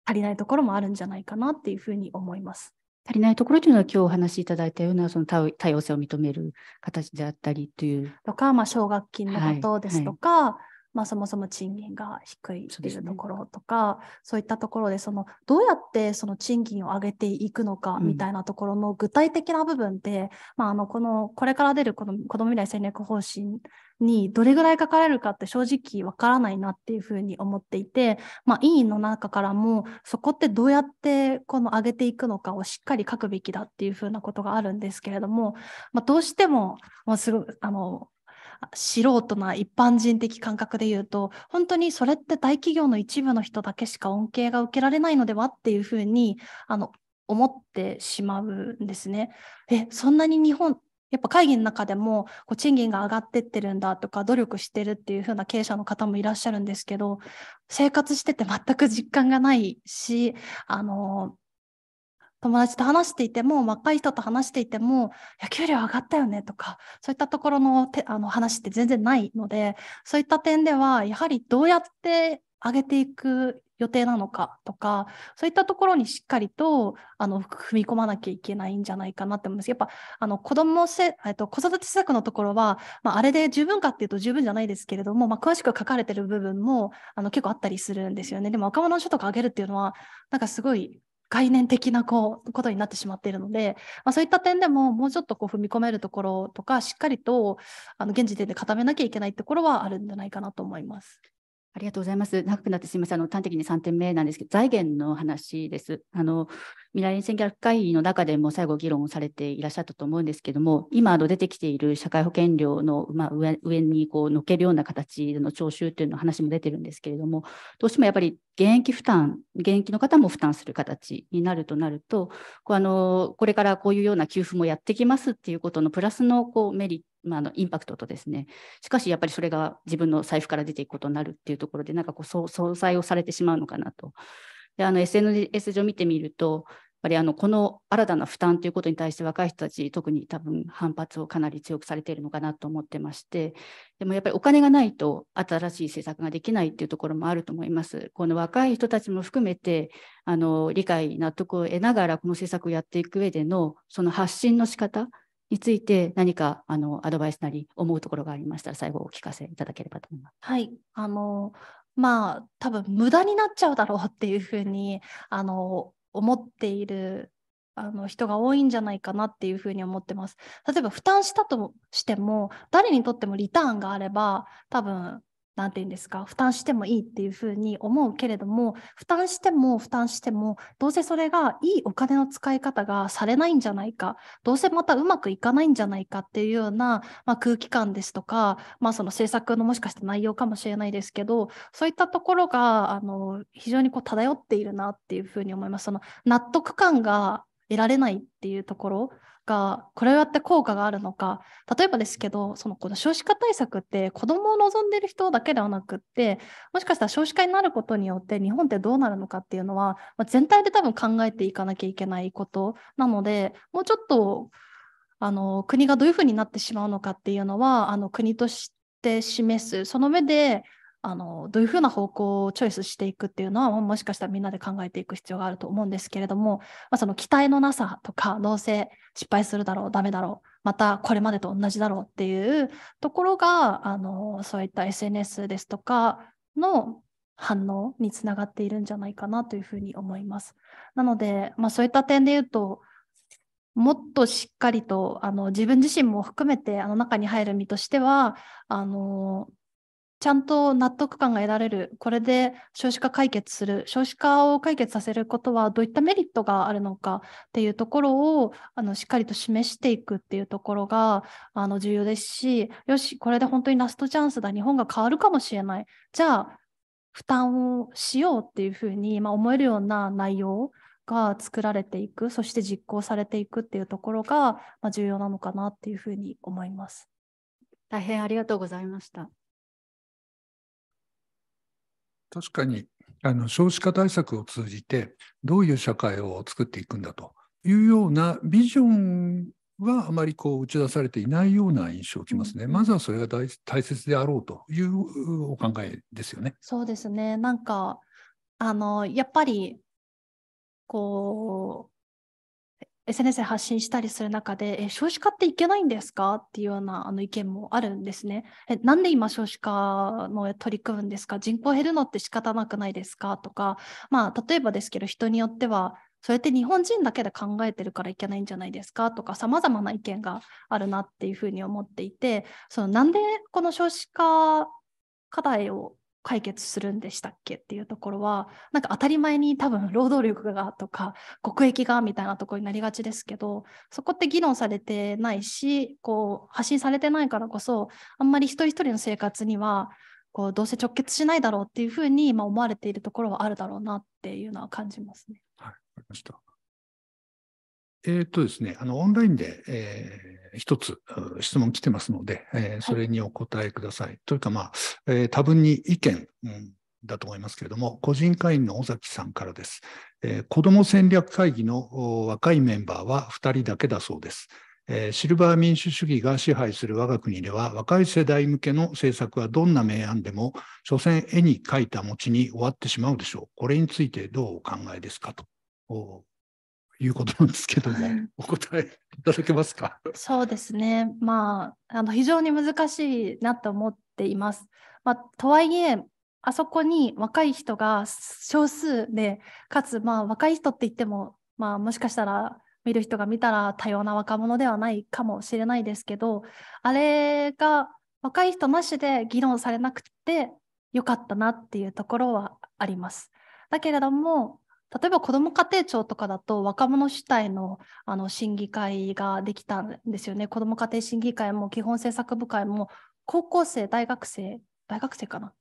Speaker 3: 足りないところもあるんじゃないかなっていうふうに思います。
Speaker 1: 足りないところというのは今日お話しいただいたようなその多様性を認める形であったりという。とか、まあ、奨
Speaker 3: 学金のことですとか、はいはいまあ、そもそも賃金が低いっていうところとかそう、ね,、いったところでそのどうやってその賃金を上げていくのかみたいなところの具体的な部分で、うん、まあ、あのこのこれから出るこの子ども未来戦略方針にどれぐらい書かれるかって正直わからないなっていうふうに思っていて、まあ、委員の中からもそこってどうやってこの上げていくのかをしっかり書くべきだっていうふうなことがあるんですけれども、まあ、どうしても、まあ、すごあの素人な一般人的感覚で言うと本当にそれって大企業の一部の人だけしか恩恵が受けられないのではっていうふうにあの思ってしまうんですね。えそんなに日本やっぱ会議の中でもこう賃金が上がってってるんだとか努力してるっていう風な経営者の方もいらっしゃるんですけど生活してて全く実感がないしあの友達と話していても若い人と話していても「いや給料上がったよね」とかそういったところのてあの話って全然ないのでそういった点ではやはりどうやって上げていく予定なのかとかそういったところにしっかりとあの踏み込まなきゃいけないんじゃないかなって思いますやっぱあの子どもせ、えっと、子育て施策のところは、まあ、あれで十分かっていうと十分じゃないですけれども、まあ、詳しく書かれてる部分もあの結構あったりするんですよねでも若者所得上げるっていうのはなんかすごい概念的なこうことになってしまっているので、まあ、そういった点でももうちょっとこう踏み込めるところとかしっかりとあの現時点で固めなきゃいけないところはあるんじゃないかなと思います。
Speaker 1: ありがとうございます。長くなってすみません。あの端的に3点目なんですけど、財源の話です。あの未来連戦挙会議の中でも最後議論をされていらっしゃったと思うんですけども、今出てきている社会保険料の、まあ、上上にこう乗っけるような形での徴収というの話も出てるんですけれども、どうしてもやっぱり現役負担、現役の方も負担する形になるとなると、こうあのこれからこういうような給付もやってきますっていうことのプラスのこうメリットまあ、のインパクトとですね、しかしやっぱりそれが自分の財布から出ていくことになるっていうところで、なんかこう、相殺をされてしまうのかなと。であの SNS 上見てみると、ぱりあのこの新たな負担ということに対して若い人たち、特に多分反発をかなり強くされているのかなと思ってまして、でもやっぱりお金がないと新しい政策ができないっていうところもあると思います。この若い人たちも含めて、あの理解、納得を得ながら、この政策をやっていく上での、その発信の仕方について何かあのアドバイスなり思うところがありましたら最後お聞かせいただければと思います。
Speaker 3: はいあのまあ多分無駄になっちゃうだろうっていうふうにあの思っているあの人が多いんじゃないかなっていうふうに思ってます。例えば負担したとしても誰にとってもリターンがあれば多分んて言うんですか負担してもいいっていうふうに思うけれども負担しても負担してもどうせそれがいいお金の使い方がされないんじゃないかどうせまたうまくいかないんじゃないかっていうような、まあ、空気感ですとか、まあ、その政策のもしかした内容かもしれないですけどそういったところがあの非常にこう漂っているなっていうふうに思います。その納得感が得られないっていうところかこれをやって効果があるのか例えばですけどそのこの少子化対策って子どもを望んでいる人だけではなくってもしかしたら少子化になることによって日本ってどうなるのかっていうのは、まあ、全体で多分考えていかなきゃいけないことなのでもうちょっとあの国がどういうふうになってしまうのかっていうのはあの国として示すその上であのどういうふうな方向をチョイスしていくっていうのはもしかしたらみんなで考えていく必要があると思うんですけれども、まあ、その期待のなさとかどうせ失敗するだろうダメだろうまたこれまでと同じだろうっていうところがあのそういった SNS ですとかの反応につながっているんじゃないかなというふうに思います。なので、まあ、そういった点で言うともっとしっかりとあの自分自身も含めてあの中に入る身としてはあのちゃんと納得感が得られる、これで少子化解決する、少子化を解決させることはどういったメリットがあるのかっていうところをあのしっかりと示していくっていうところがあの重要ですし、よし、これで本当にラストチャンスだ、日本が変わるかもしれない、じゃあ負担をしようっていうふうに、まあ、思えるような内容が作られていく、そして実行されていくっていうところが、まあ、重要なのかなっていうふうに思います。
Speaker 1: 大変ありがとうございました。
Speaker 2: 確かにあの少子化対策を通じてどういう社会を作っていくんだというようなビジョンはあまりこう打ち出されていないような印象を受ますね。まずはそれが大大切であろうというお考えですよね。
Speaker 3: そうですね。なんかあのやっぱりこう SNS で発信したりする中で、え少子化っていけないんですかっていうようなあの意見もあるんですねえ。なんで今少子化の取り組むんですか人口減るのって仕方なくないですかとか、まあ、例えばですけど人によってはそれって日本人だけで考えてるからいけないんじゃないですかとかさまざまな意見があるなっていうふうに思っていてそのなんでこの少子化課題を解決するんでしたっけっていうところはなんか当たり前に多分労働力がとか国益がみたいなところになりがちですけどそこって議論されてないしこう発信されてないからこそあんまり一人一人の生活にはこうどうせ直結しないだろうっていうふうに、今思われているところはあるだろうなっていうのは感じますね。はい、わか
Speaker 2: りました。えっ、とですね、あの、オンラインで、えー、一つ質問来てますので、えー、それにお答えください。はい、というか、まあ、えー、多分に意見、うん、だと思いますけれども、個人会員の尾崎さんからです。えー、子ども戦略会議の若いメンバーは2人だけだそうです。えー、シルバー民主主義が支配する我が国では若い世代向けの政策はどんな明暗でも所詮絵に描いた餅に終わってしまうでしょう。これについてどうお考えですかということなんですけども、お答えいただけますか。
Speaker 3: そうですね。まあ、あの非常に難しいなと思っています。まあ、とはいえ、あそこに若い人が少数で、かつ、まあ、若い人って言っても、まあ、もしかしたら見る人が見たら多様な若者ではないかもしれないですけど、あれが若い人なしで議論されなくてよかったなっていうところはあります。だけれども、例えば子ども家庭庁とかだと若者主体のあの審議会ができたんですよね。子ども家庭審議会も基本政策部会も高校生、大学生、大学生かな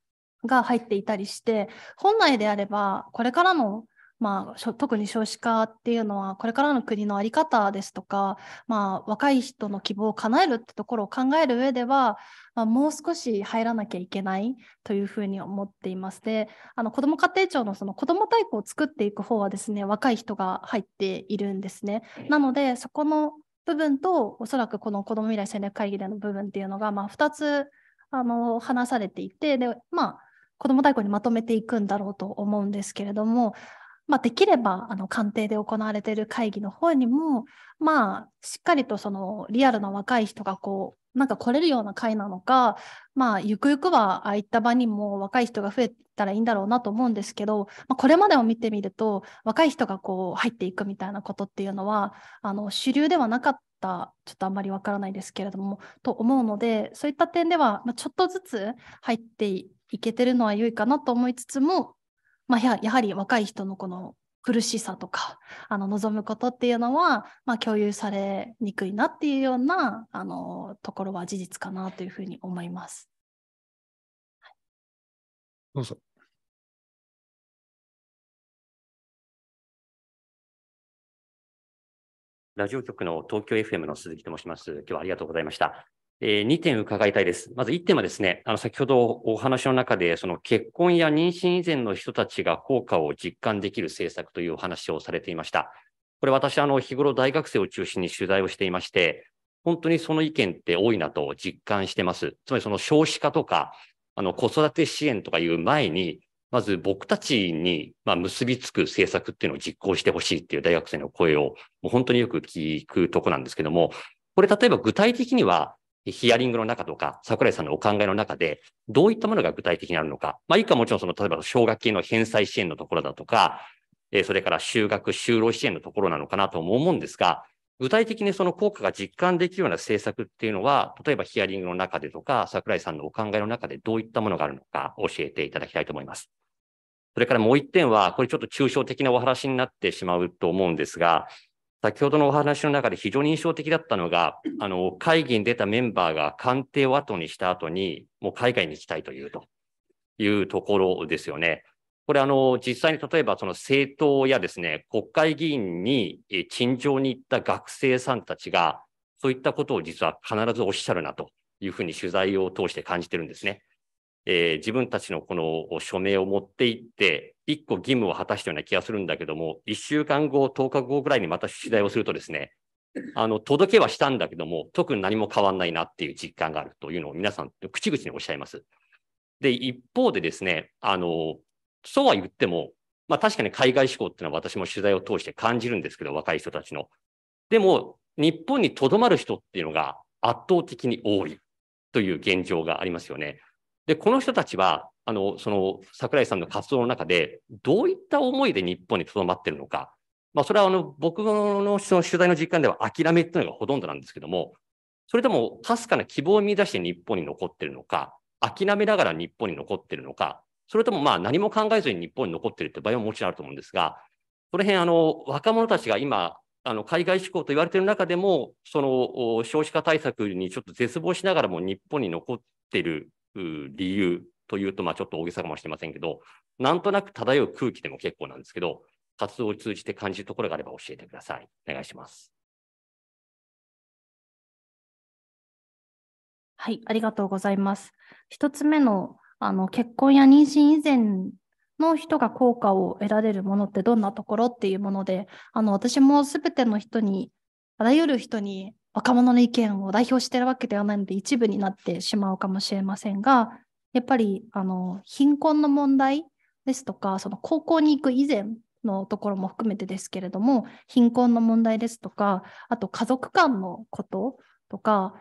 Speaker 3: が入っていたりして、本来であればこれからのまあ、特に少子化っていうのはこれからの国の在り方ですとか、まあ、若い人の希望を叶えるってところを考える上では、まあ、もう少し入らなきゃいけないというふうに思っています。であの子ども家庭庁のその子ども大綱を作っていく方はですね若い人が入っているんですね。なのでそこの部分とおそらくこの子ども未来戦略会議での部分っていうのが、まあ、2つあの話されていてで、まあ、子ども大綱にまとめていくんだろうと思うんですけれどもまあ、できればあの官邸で行われている会議の方にも、まあ、しっかりとそのリアルな若い人がこうなんか来れるような会なのか、まあ、ゆくゆくはああいった場にも若い人が増えたらいいんだろうなと思うんですけど、まあ、これまでを見てみると若い人がこう入っていくみたいなことっていうのはあの主流ではなかったたちょっとあんまりわからないですけれどもと思うのでそういった点では、まあ、ちょっとずつ入っていけてるのは良いかなと思いつつもまあ、ややはり若い人のこの苦しさとかあの望むことっていうのは、まあ、共有さ
Speaker 1: れにくいなっていうようなあのところは事実かなというふうに思います。はい、どうぞ
Speaker 4: ラジオ局の東京 FM の鈴木と申します。今日はありがとうございました。えー、2点伺いたいです。まず1点はですね、あの先ほどお話の中で、その結婚や妊娠以前の人たちが効果を実感できる政策というお話をされていました。これ私、あの日頃大学生を中心に取材をしていまして、本当にその意見って多いなと実感してます。つまりその少子化とか、あの子育て支援とかいう前に、まず僕たちに、まあ、結びつく政策っていうのを実行してほしいっていう大学生の声をもう本当によく聞くとこなんですけども、これ例えば具体的にはヒアリングの中とか、桜井さんのお考えの中で、どういったものが具体的にあるのか。まあ、以下もちろんその、例えば奨学金の返済支援のところだとか、えそれから就学、就労支援のところなのかなとも思うんですが、具体的にその効果が実感できるような政策っていうのは、例えばヒアリングの中でとか、桜井さんのお考えの中でどういったものがあるのか教えていただきたいと思います。それからもう一点は、これちょっと抽象的なお話になってしまうと思うんですが、先ほどのお話の中で非常に印象的だったのが、あの会議に出たメンバーが官邸を後にした後に、もう海外に行きたいというというところですよね。これ、あの、実際に例えば、その政党やですね、国会議員に陳情に行った学生さんたちが、そういったことを実は必ずおっしゃるなというふうに取材を通して感じてるんですね。えー、自分たちのこの署名を持って行って、一個義務を果たしたような気がするんだけども、1週間後、10日後ぐらいにまた取材をするとですね、あの、届けはしたんだけども、特に何も変わんないなっていう実感があるというのを皆さん、口々におっしゃいます。で、一方でですね、あの、そうは言っても、まあ確かに海外志向っていうのは私も取材を通して感じるんですけど、若い人たちの。でも、日本にとどまる人っていうのが圧倒的に多いという現状がありますよね。で、この人たちはあの、その桜井さんの活動の中で、どういった思いで日本に留まってるのか、まあ、それはあの僕のその取材の実感では諦めっていうのがほとんどなんですけども、それともかすかな希望を見出して日本に残ってるのか、諦めながら日本に残ってるのか、それともまあ何も考えずに日本に残ってるって場合ももちろんあると思うんですが、その辺あの若者たちが今、あの海外志向と言われている中でも、その少子化対策にちょっと絶望しながらも日本に残っている理由というと、まあ、ちょっと大げさかもしれませんけど、なんとなく漂う空気でも結構なんですけど、活動を通じて感じるところがあれば教えてください。お願いします。
Speaker 1: はい、ありがとうございます。
Speaker 3: 一つ目のあの結婚や妊娠以前の人が効果を得られるものってどんなところっていうもので、あの私もすべての人に、あらゆる人に若者の意見を代表しているわけではないので一部になってしまうかもしれませんが、やっぱりあの貧困の問題ですとかその高校に行く以前のところも含めてですけれども貧困の問題ですとかあと家族間のこととか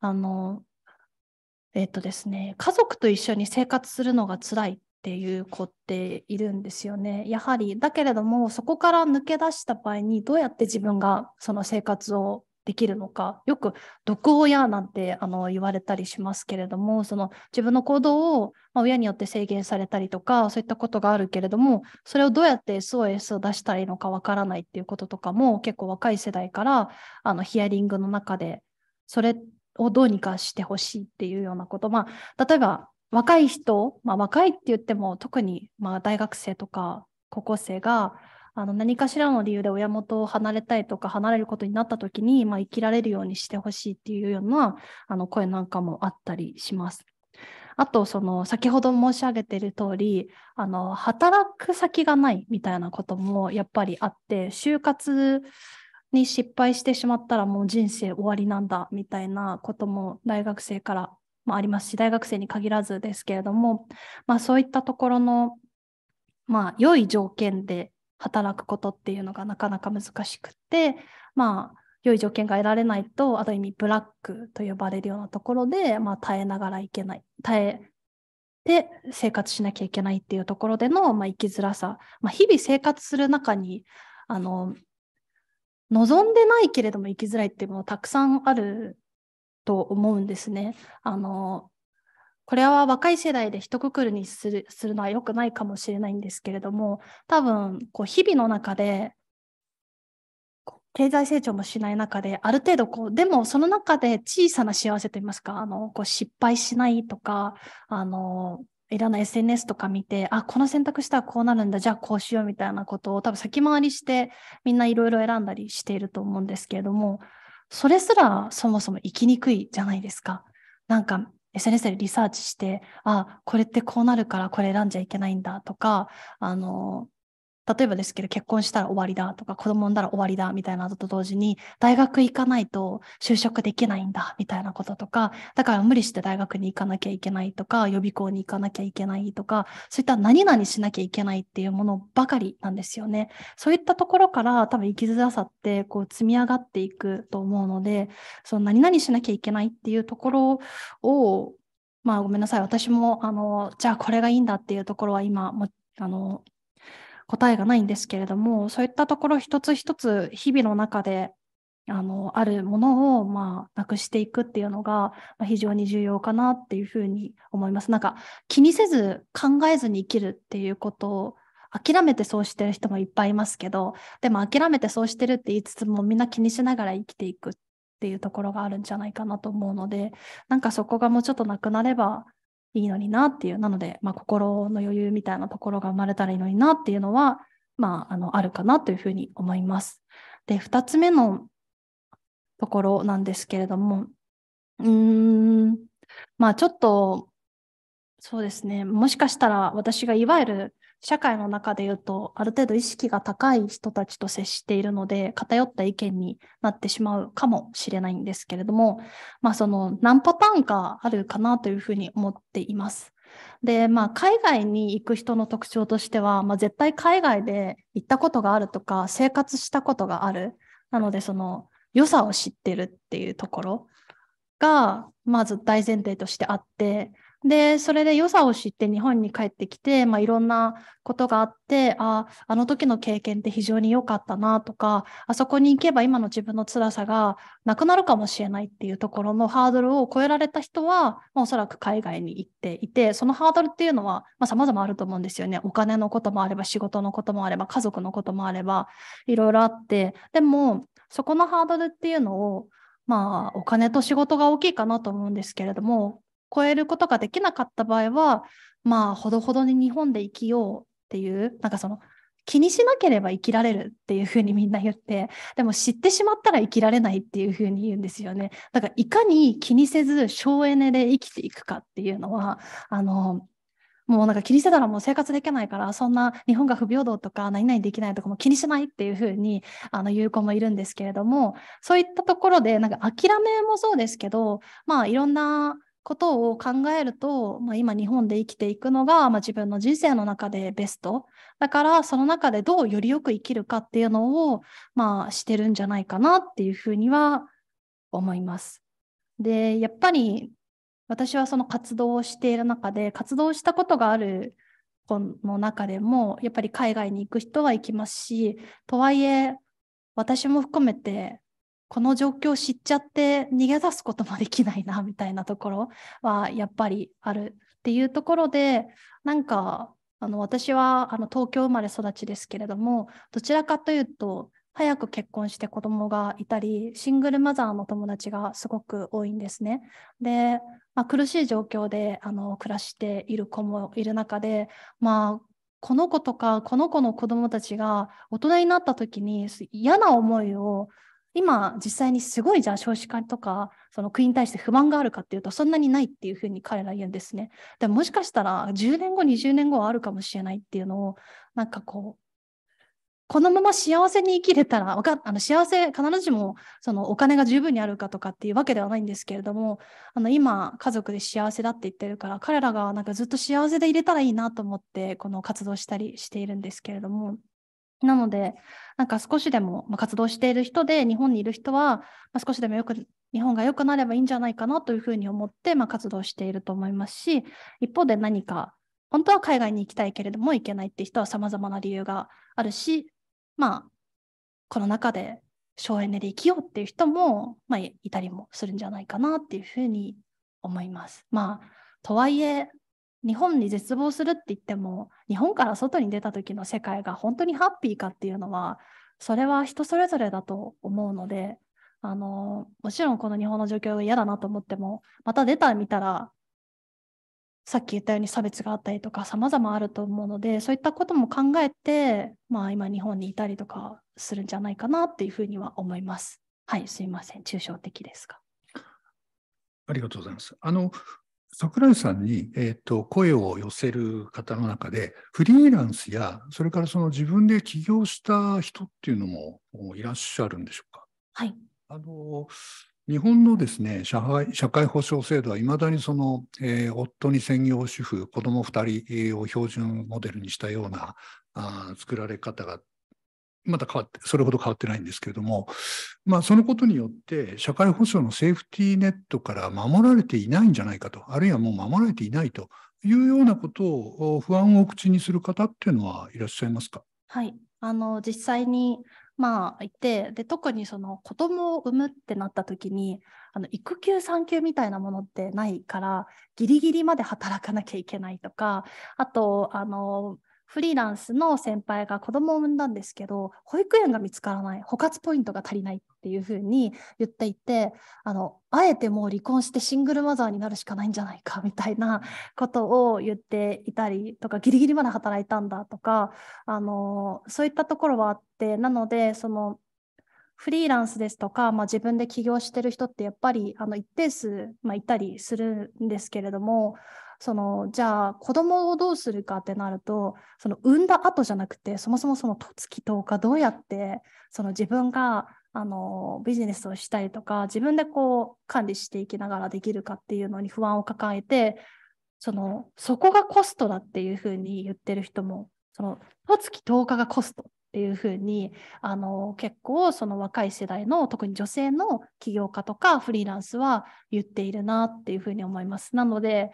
Speaker 3: あのえっ、とですね家族と一緒に生活するのが辛いっていう子っているんですよねやはりだけれどもそこから抜け出した場合にどうやって自分がその生活をできるのかよく毒親なんてあの言われたりしますけれどもその自分の行動を、ま親によって制限されたりとかそういったことがあるけれどもそれをどうやって SOS を出したらいいのかわからないっていうこととかも結構若い世代からあのヒアリングの中でそれをどうにかしてほしいっていうようなこと、まあ、例えば若い人、まあ、若いって言っても特にまあ大学生とか高校生があの何かしらの理由で親元を離れたいとか離れることになった時に、まあ、生きられるようにしてほしいっていうようなあの声なんかもあったりします。あとその先ほど申し上げている通りあの働く先がないみたいなこともやっぱりあって就活に失敗してしまったらもう人生終わりなんだみたいなことも大学生からもありますし大学生に限らずですけれども、まあ、そういったところの、まあ、良い条件で働くことっていうのがなかなか難しくてまあ良い条件が得られないとある意味ブラックと呼ばれるようなところで、まあ、耐えながらいけない耐えて生活しなきゃいけないっていうところでの、まあ、生きづらさ、まあ、日々生活する中にあの望んでないけれども生きづらいっていうものたくさんあると思うんですね。あのこれは若い世代で一括りにするするのは良くないかもしれないんですけれども多分こう日々の中で経済成長もしない中である程度こうでもその中で小さな幸せといいますかあのこう失敗しないとかあのいろんな SNS とか見て、あ、この選択したらこうなるんだ、じゃあこうしようみたいなことを多分先回りしてみんないろいろ選んだりしていると思うんですけれども、それすらそもそも生きにくいじゃないですか。なんかそれぞれリサーチしてあこれってこうなるからこれ選んじゃいけないんだとかあの例えばですけど結婚したら終わりだとか子供産んだら終わりだみたいなのと同時に大学行かないと就職できないんだみたいなこととかだから無理して大学に行かなきゃいけないとか予備校に行かなきゃいけないとかそういった何々しなきゃいけないっていうものばかりなんですよねそういったところから多分生きづらさってこう積み上がっていくと思うのでその何々しなきゃいけないっていうところをまあごめんなさい私もあのじゃあこれがいいんだっていうところは今もあの答えがないんですけれどもそういったところ一つ一つ日々の中であのあるものを、まあ、なくしていくっていうのが、まあ、非常に重要かなっていうふうに思います。なんか気にせず考えずに生きるっていうことを諦めてそうしてる人もいっぱいいますけどでも諦めてそうしてるって言いつつもみんな気にしながら生きていくっていうところがあるんじゃないかなと思うのでなんかそこがもうちょっとなくなればいいのになっていう、なので、まあ、心の余裕みたいなところが生まれたらいいのになっていうのは、まあ、あのあるかなというふうに思います。で、2つ目のところなんですけれども、うーん、まあちょっと、そうですね、もしかしたら私がいわゆる社会の中で言うと、ある程度意識が高い人たちと接しているので、偏った意見になってしまうかもしれないんですけれども、まあ、その何パターンかあるかなというふうに思っています。で、まあ、海外に行く人の特徴としては、まあ、絶対海外で行ったことがあるとか、生活したことがある。なので、その良さを知ってるっていうところが、まず大前提としてあって、で、それで良さを知って日本に帰ってきて、まあ、いろんなことがあって、ああ、の時の経験って非常に良かったなとか、あそこに行けば今の自分の辛さがなくなるかもしれないっていうところのハードルを超えられた人は、まあ、おそらく海外に行っていて、そのハードルっていうのは、まあ、様々あると思うんですよね。お金のこともあれば、仕事のこともあれば、家族のこともあれば、いろいろあって、でも、そこのハードルっていうのを、まあ、お金と仕事が大きいかなと思うんですけれども、超えることができなかった場合は、まあ、ほどほどに日本で生きようっていう、なんかその、気にしなければ生きられるっていうふうにみんな言ってでも知ってしまったら生きられないっていうふうに言うんですよねだからいかに気にせず省エネで生きていくかっていうのはあのもうなんか気にしてたらもう生活できないからそんな日本が不平等とか何々できないとかも気にしないっていうふうにあの言う子もいるんですけれどもそういったところでなんか諦めもそうですけどまあいろんなことを考えると、まあ、今日本で生きていくのが、まあ、自分の人生の中でベストだからその中でどうよりよく生きるかっていうのを、まあ、してるんじゃないかなっていうふうには思います。でやっぱり私はその活動をしている中で活動したことがあるこの中でもやっぱり海外に行く人は行きますしとはいえ私も含めてこの状況を知っちゃって逃げ出すこともできないなみたいなところはやっぱりあるっていうところでなんかあの私はあの東京生まれ育ちですけれどもどちらかというと早く結婚して子供がいたりシングルマザーの友達がすごく多いんですね。で、まあ、苦しい状況であの暮らしている子もいる中で、まあ、この子とかこの子の子供たちが大人になった時に嫌な思いを今実際にすごいじゃあ少子化とかその国に対して不満があるかっていうとそんなにないっていうふうに彼ら言うんですね。でももしかしたら10年後20年後はあるかもしれないっていうのをなんかこうこのまま幸せに生きれたら、かあの幸せ、必ずしもそのお金が十分にあるかとかっていうわけではないんですけれども、あの今、家族で幸せだって言ってるから、彼らがなんかずっと幸せでいれたらいいなと思って、この活動したりしているんですけれども、なので、なんか少しでも、活動している人で、日本にいる人は、少しでもよく、日本が良くなればいいんじゃないかなというふうに思って、まあ、活動していると思いますし、一方で何か、本当は海外に行きたいけれども行けないって人は様々な理由があるし、まあ、この中で省エネで生きようっていう人も、まあ、いたりもするんじゃないかなっていうふうに思います。まあ、とはいえ、日本に絶望するって言っても日本から外に出た時の世界が本当にハッピーかっていうのはそれは人それぞれだと思うのであのもちろんこの日本の状況が嫌だなと思ってもまた出たら見たらさっき言ったように差別があったりとか様々あると思うのでそういったことも考えて、まあ、今日本にいたりとかするんじゃないかなっていうふうには思います。はいすいません抽象的ですが
Speaker 2: ありがとうございます。あの桜井さんに、えーと、声を寄せる方の中で、フリーランスや、それからその自分で起業した人っていうのもいらっしゃるんでしょうか。はい、あの日本のですね社会社会保障制度はいまだにその、えー、夫に専業主婦、子ども2人を標準モデルにしたようなあ作られ方がまだ変わって、それほど変わってないんですけれども、まあ、そのことによって、社会保障のセーフティーネットから守られていないんじゃないかと、あるいはもう守られていないというようなことを、不安を口にする方っていうのはいらっしゃいますか。
Speaker 3: はい、あの実際にまあ、いてで特にその子供を産むってなった時にあの育休産休みたいなものってないからギリギリまで働かなきゃいけないとかあとあのフリーランスの先輩が子供を産んだんですけど保育園が見つからない補活ポイントが足りないっていうふうに言っていてあのあえてもう離婚してシングルマザーになるしかないんじゃないかみたいな ことを言っていたりとかギリギリまで働いたんだとかあのそういったところはあってなのでそのフリーランスですとか、まあ、自分で起業してる人ってやっぱりあの一定数、まあ、いたりするんですけれどもそのじゃあ子供をどうするかってなるとその産んだ後じゃなくてそもそもその十月10日どうやってその自分があのビジネスをしたりとか自分でこう管理していきながらできるかっていうのに不安を抱えてそのそこがコストだっていうふうに言ってる人もその十月10日がコストっていうふうにあの結構その若い世代の特に女性の起業家とかフリーランスは言っているなっていうふうに思います。なので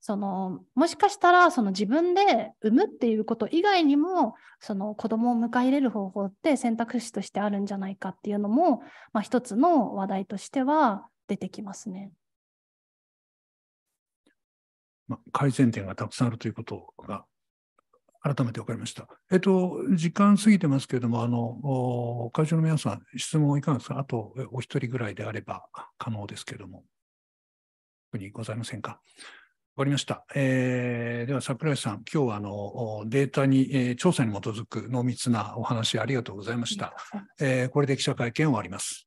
Speaker 3: そのもしかしたらその自分で産むっていうこと以外にもその子供を迎え入れる方法って選択肢としてあるんじゃないかっていうのも、まあ、一つの話題としては出てきますね。
Speaker 2: まあ、改善点がたくさんあるということが改めて分かりました。えっと、時間過ぎてますけれども、あの会場の皆さん、質問いかがですかあとお一人ぐらいであれば可能ですけれども、特にございませんか。わかりました。えー、では桜井さん、今日はあのデータに、えー、調査に基づく濃密
Speaker 1: なお話ありがとうございました。えー、これで記者会見を終わります。